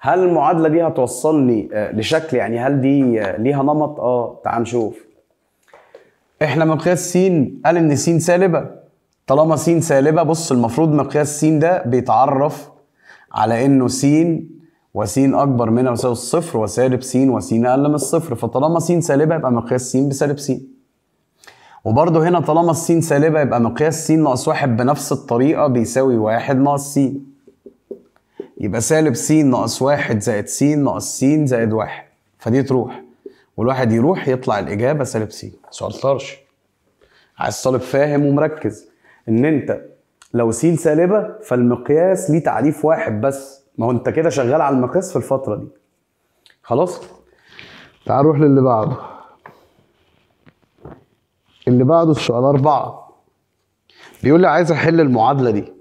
هل المعادله دي هتوصلني آه، لشكل يعني هل دي آه، ليها نمط اه تعال نشوف احنا مقياس س قال ان س سالبه طالما س سالبه بص المفروض مقياس س ده بيتعرف على انه س وس اكبر من او يساوي الصفر وسالب س وس اقل من الصفر فطالما س سالبه يبقى مقياس س بسالب س وبرضه هنا طالما السين سالبة يبقى مقياس س ناقص واحد بنفس الطريقة بيساوي واحد ناقص س يبقى سالب س ناقص واحد زائد س ناقص س زائد واحد فدي تروح والواحد يروح يطلع الإجابة سالب س سؤال طرش عايز طالب فاهم ومركز إن أنت لو س سالبة فالمقياس ليه تعريف واحد بس ما هو أنت كده شغال على المقياس في الفترة دي خلاص تعال نروح للي بعده اللي بعده السؤال أربعة بيقول لي عايز أحل المعادلة دي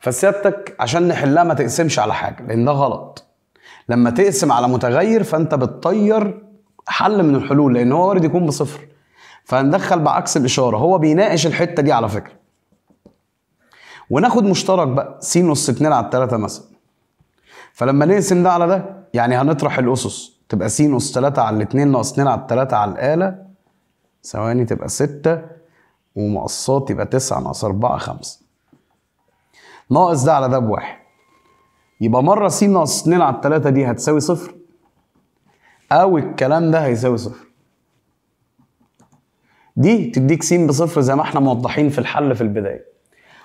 فسيادتك عشان نحلها ما تقسمش على حاجة لأن ده غلط لما تقسم على متغير فأنت بتطير حل من الحلول لأن هو وارد يكون بصفر فهندخل بعكس الإشارة هو بيناقش الحتة دي على فكرة وناخد مشترك بقى س نص 2 على 3 مثلا فلما نقسم ده على ده يعني هنطرح الأسس تبقى س سينوس 3 على 2 ناقص 2 على 3 على الآلة ثواني تبقى 6 ومقصات يبقى 9 ناقص 4 5 ناقص ده على ده بواحد يبقى مرة س ناقص 2 على 3 دي هتساوي صفر أو الكلام ده هيساوي صفر دي تديك س بصفر زي ما احنا موضحين في الحل في البداية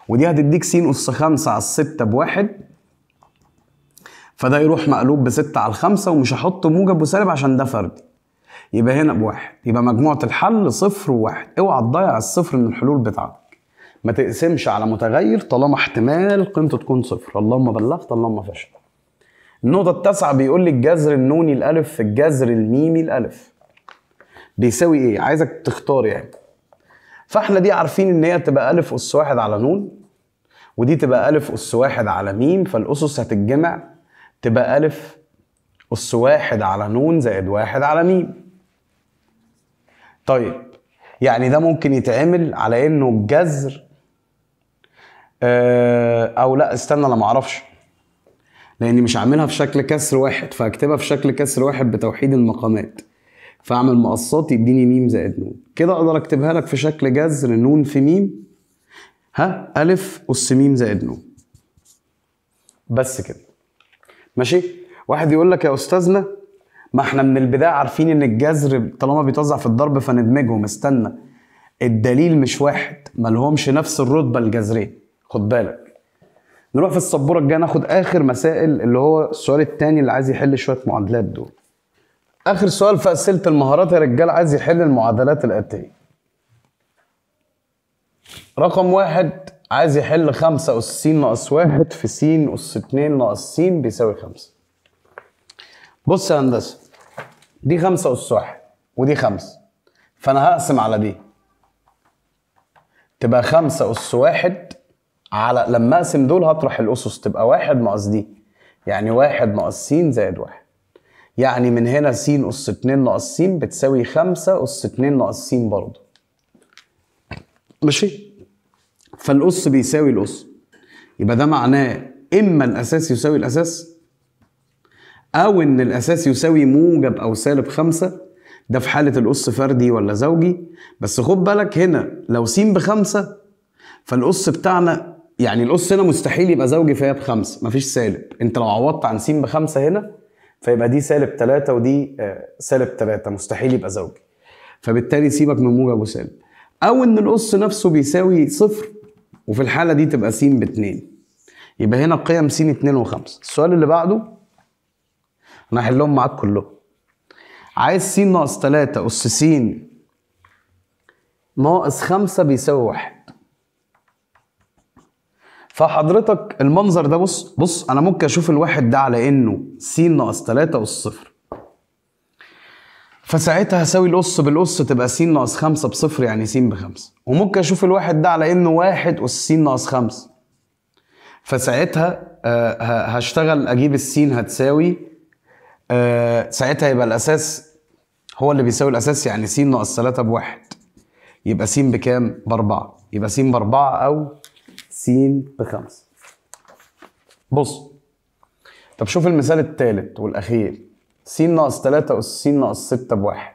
ودي هتديك س أس 5 على 6 بواحد فده يروح مقلوب بستة على الخمسة ومش هحط موجب وسالب عشان ده فردي يبقى هنا بواحد يبقى مجموعة الحل صفر وواحد اوعى تضيع الصفر من الحلول بتاعتك ما تقسمش على متغير طالما احتمال قيمته تكون صفر اللهم بلغت اللهم فشل النقطة التاسعة بيقول لي الجذر النوني الألف في الجذر الميمي الألف بيساوي إيه؟ عايزك تختار يعني فاحنا دي عارفين إن هي تبقى ألف أس واحد على نون ودي تبقى ألف أس واحد على ميم فالأسس هتتجمع تبقى ألف أس واحد على نون زائد واحد على ميم طيب يعني ده ممكن يتعمل على إنه الجذر آه، أو لا استنى لما معرفش لأني مش عاملها في شكل كسر واحد فهكتبها في شكل كسر واحد بتوحيد المقامات فاعمل مقصات يديني ميم زائد نون كده اقدر اكتبها لك في شكل جذر نون في ميم ها الف اس ميم زائد نون بس كده ماشي واحد يقول لك يا استاذنا ما احنا من البدايه عارفين ان الجذر طالما بيتوزع في الضرب فندمجهم استنى الدليل مش واحد ما لهمش نفس الرتبه الجذريه خد بالك نروح في السبوره الجايه ناخد اخر مسائل اللي هو السؤال الثاني اللي عايز يحل شويه معادلات دول اخر سؤال في اسئله المهارات يا رجاله عايز يحل المعادلات الاتيه رقم واحد عايز يحل 5 أس س ناقص 1 في س أس 2 ناقص س بيساوي 5 بص يا هندسة دي 5 أس 1 ودي 5 فأنا هقسم على دي تبقى 5 أس 1 على لما أقسم دول هطرح الأسس تبقى 1 ناقص دي يعني 1 ناقص س زائد 1 يعني من هنا س أس 2 ناقص س بتساوي 5 أس 2 ناقص س برضه ماشي فالأس بيساوي الأس يبقى ده معناه إما الأساس يساوي الأساس أو إن الأساس يساوي موجب أو سالب خمسة ده في حالة الأس فردي ولا زوجي بس خد بالك هنا لو س بخمسة فالأس بتاعنا يعني الأس هنا مستحيل يبقى زوجي فيها بخمسة مفيش سالب أنت لو عوضت عن س بخمسة هنا فيبقى دي سالب ثلاثة ودي آه، سالب ثلاثة مستحيل يبقى زوجي فبالتالي سيبك من موجب وسالب أو إن الأس نفسه بيساوي صفر وفي الحاله دي تبقى س باتنين يبقى هنا قيم س اتنين وخمسة السؤال اللي بعده انا هحلهم معاك كلهم عايز س ناقص تلاتة اس س ناقص خمسة بيساوي واحد فحضرتك المنظر ده بص بص انا ممكن اشوف الواحد ده على انه س ناقص تلاتة اس صفر فساعتها هساوي القص بالقص تبقى س ناقص 5 بصفر يعني س بخمسة وممكن اشوف الواحد ده على انه واحد اس س ناقص 5 فساعتها آه، هشتغل اجيب السين هتساوي آه، ساعتها يبقى الاساس هو اللي بيساوي الاساس يعني س ناقص 3 بواحد يبقى س بكام؟ باربعة يبقى س باربعة او س بخمسة بص طب شوف المثال الثالث والاخير س ناقص 3 أس س ناقص 6 بواحد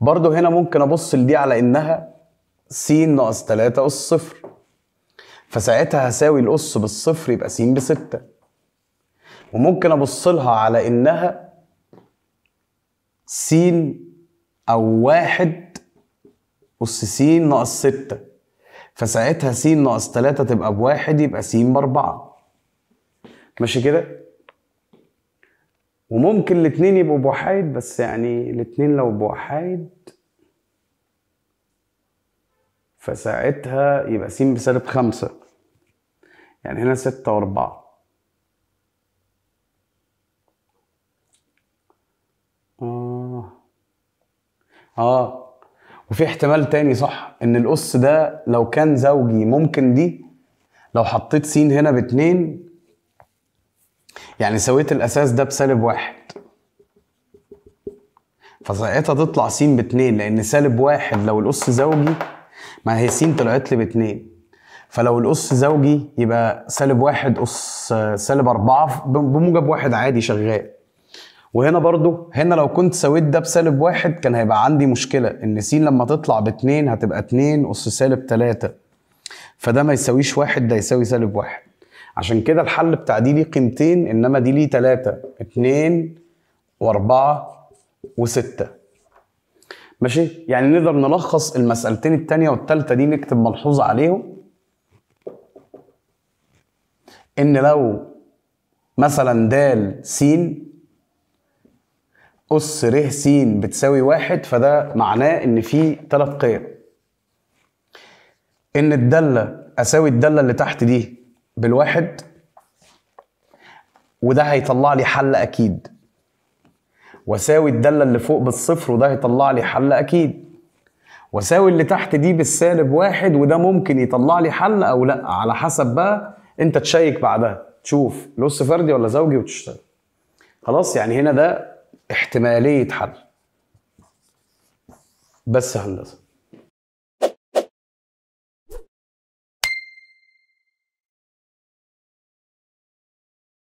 برضه هنا ممكن أبص لدي على إنها س ناقص 3 أس صفر فساعتها هساوي الأس بالصفر يبقى س بستة وممكن أبص لها على إنها س أو واحد أس س ناقص 6 فساعتها س ناقص 3 تبقى بواحد يبقى س بأربعة ماشي كده؟ وممكن الاتنين يبقوا بوحايد بس يعني الاتنين لو بوحايد فساعتها يبقى س بسالب خمسة يعني هنا ستة وأربعة آه آه وفي احتمال تاني صح إن الأس ده لو كان زوجي ممكن دي لو حطيت س هنا باتنين يعني سويت الاساس ده بسالب واحد فساعتها تطلع س باتنين لان سالب واحد لو الأس زوجي ما هي س طلعت لي باتنين فلو الأس زوجي يبقى سالب واحد أس سالب أربعة بموجب واحد عادي شغال وهنا برضو هنا لو كنت سويت ده بسالب واحد كان هيبقى عندي مشكلة إن س لما تطلع باتنين هتبقى اتنين أس سالب تلاتة فده ما يساويش واحد ده يساوي سالب واحد عشان كده الحل بتاع دي ليه قيمتين انما دي ليه ثلاثه اتنين واربعه وسته ماشي يعني نقدر نلخص المسألتين التانية والتالتة دي نكتب ملحوظ عليهم ان لو مثلا د س أس ر س بتساوي واحد فده معناه ان في تلات قيم ان الدالة اساوي الدالة اللي تحت دي بالواحد وده هيطلع لي حل اكيد واساوي الداله اللي فوق بالصفر وده هيطلع لي حل اكيد واساوي اللي تحت دي بالسالب واحد وده ممكن يطلع لي حل او لا على حسب بقى انت تشيك بعدها تشوف لص فردي ولا زوجي وتشتغل خلاص يعني هنا ده احتماليه حل بس هندسه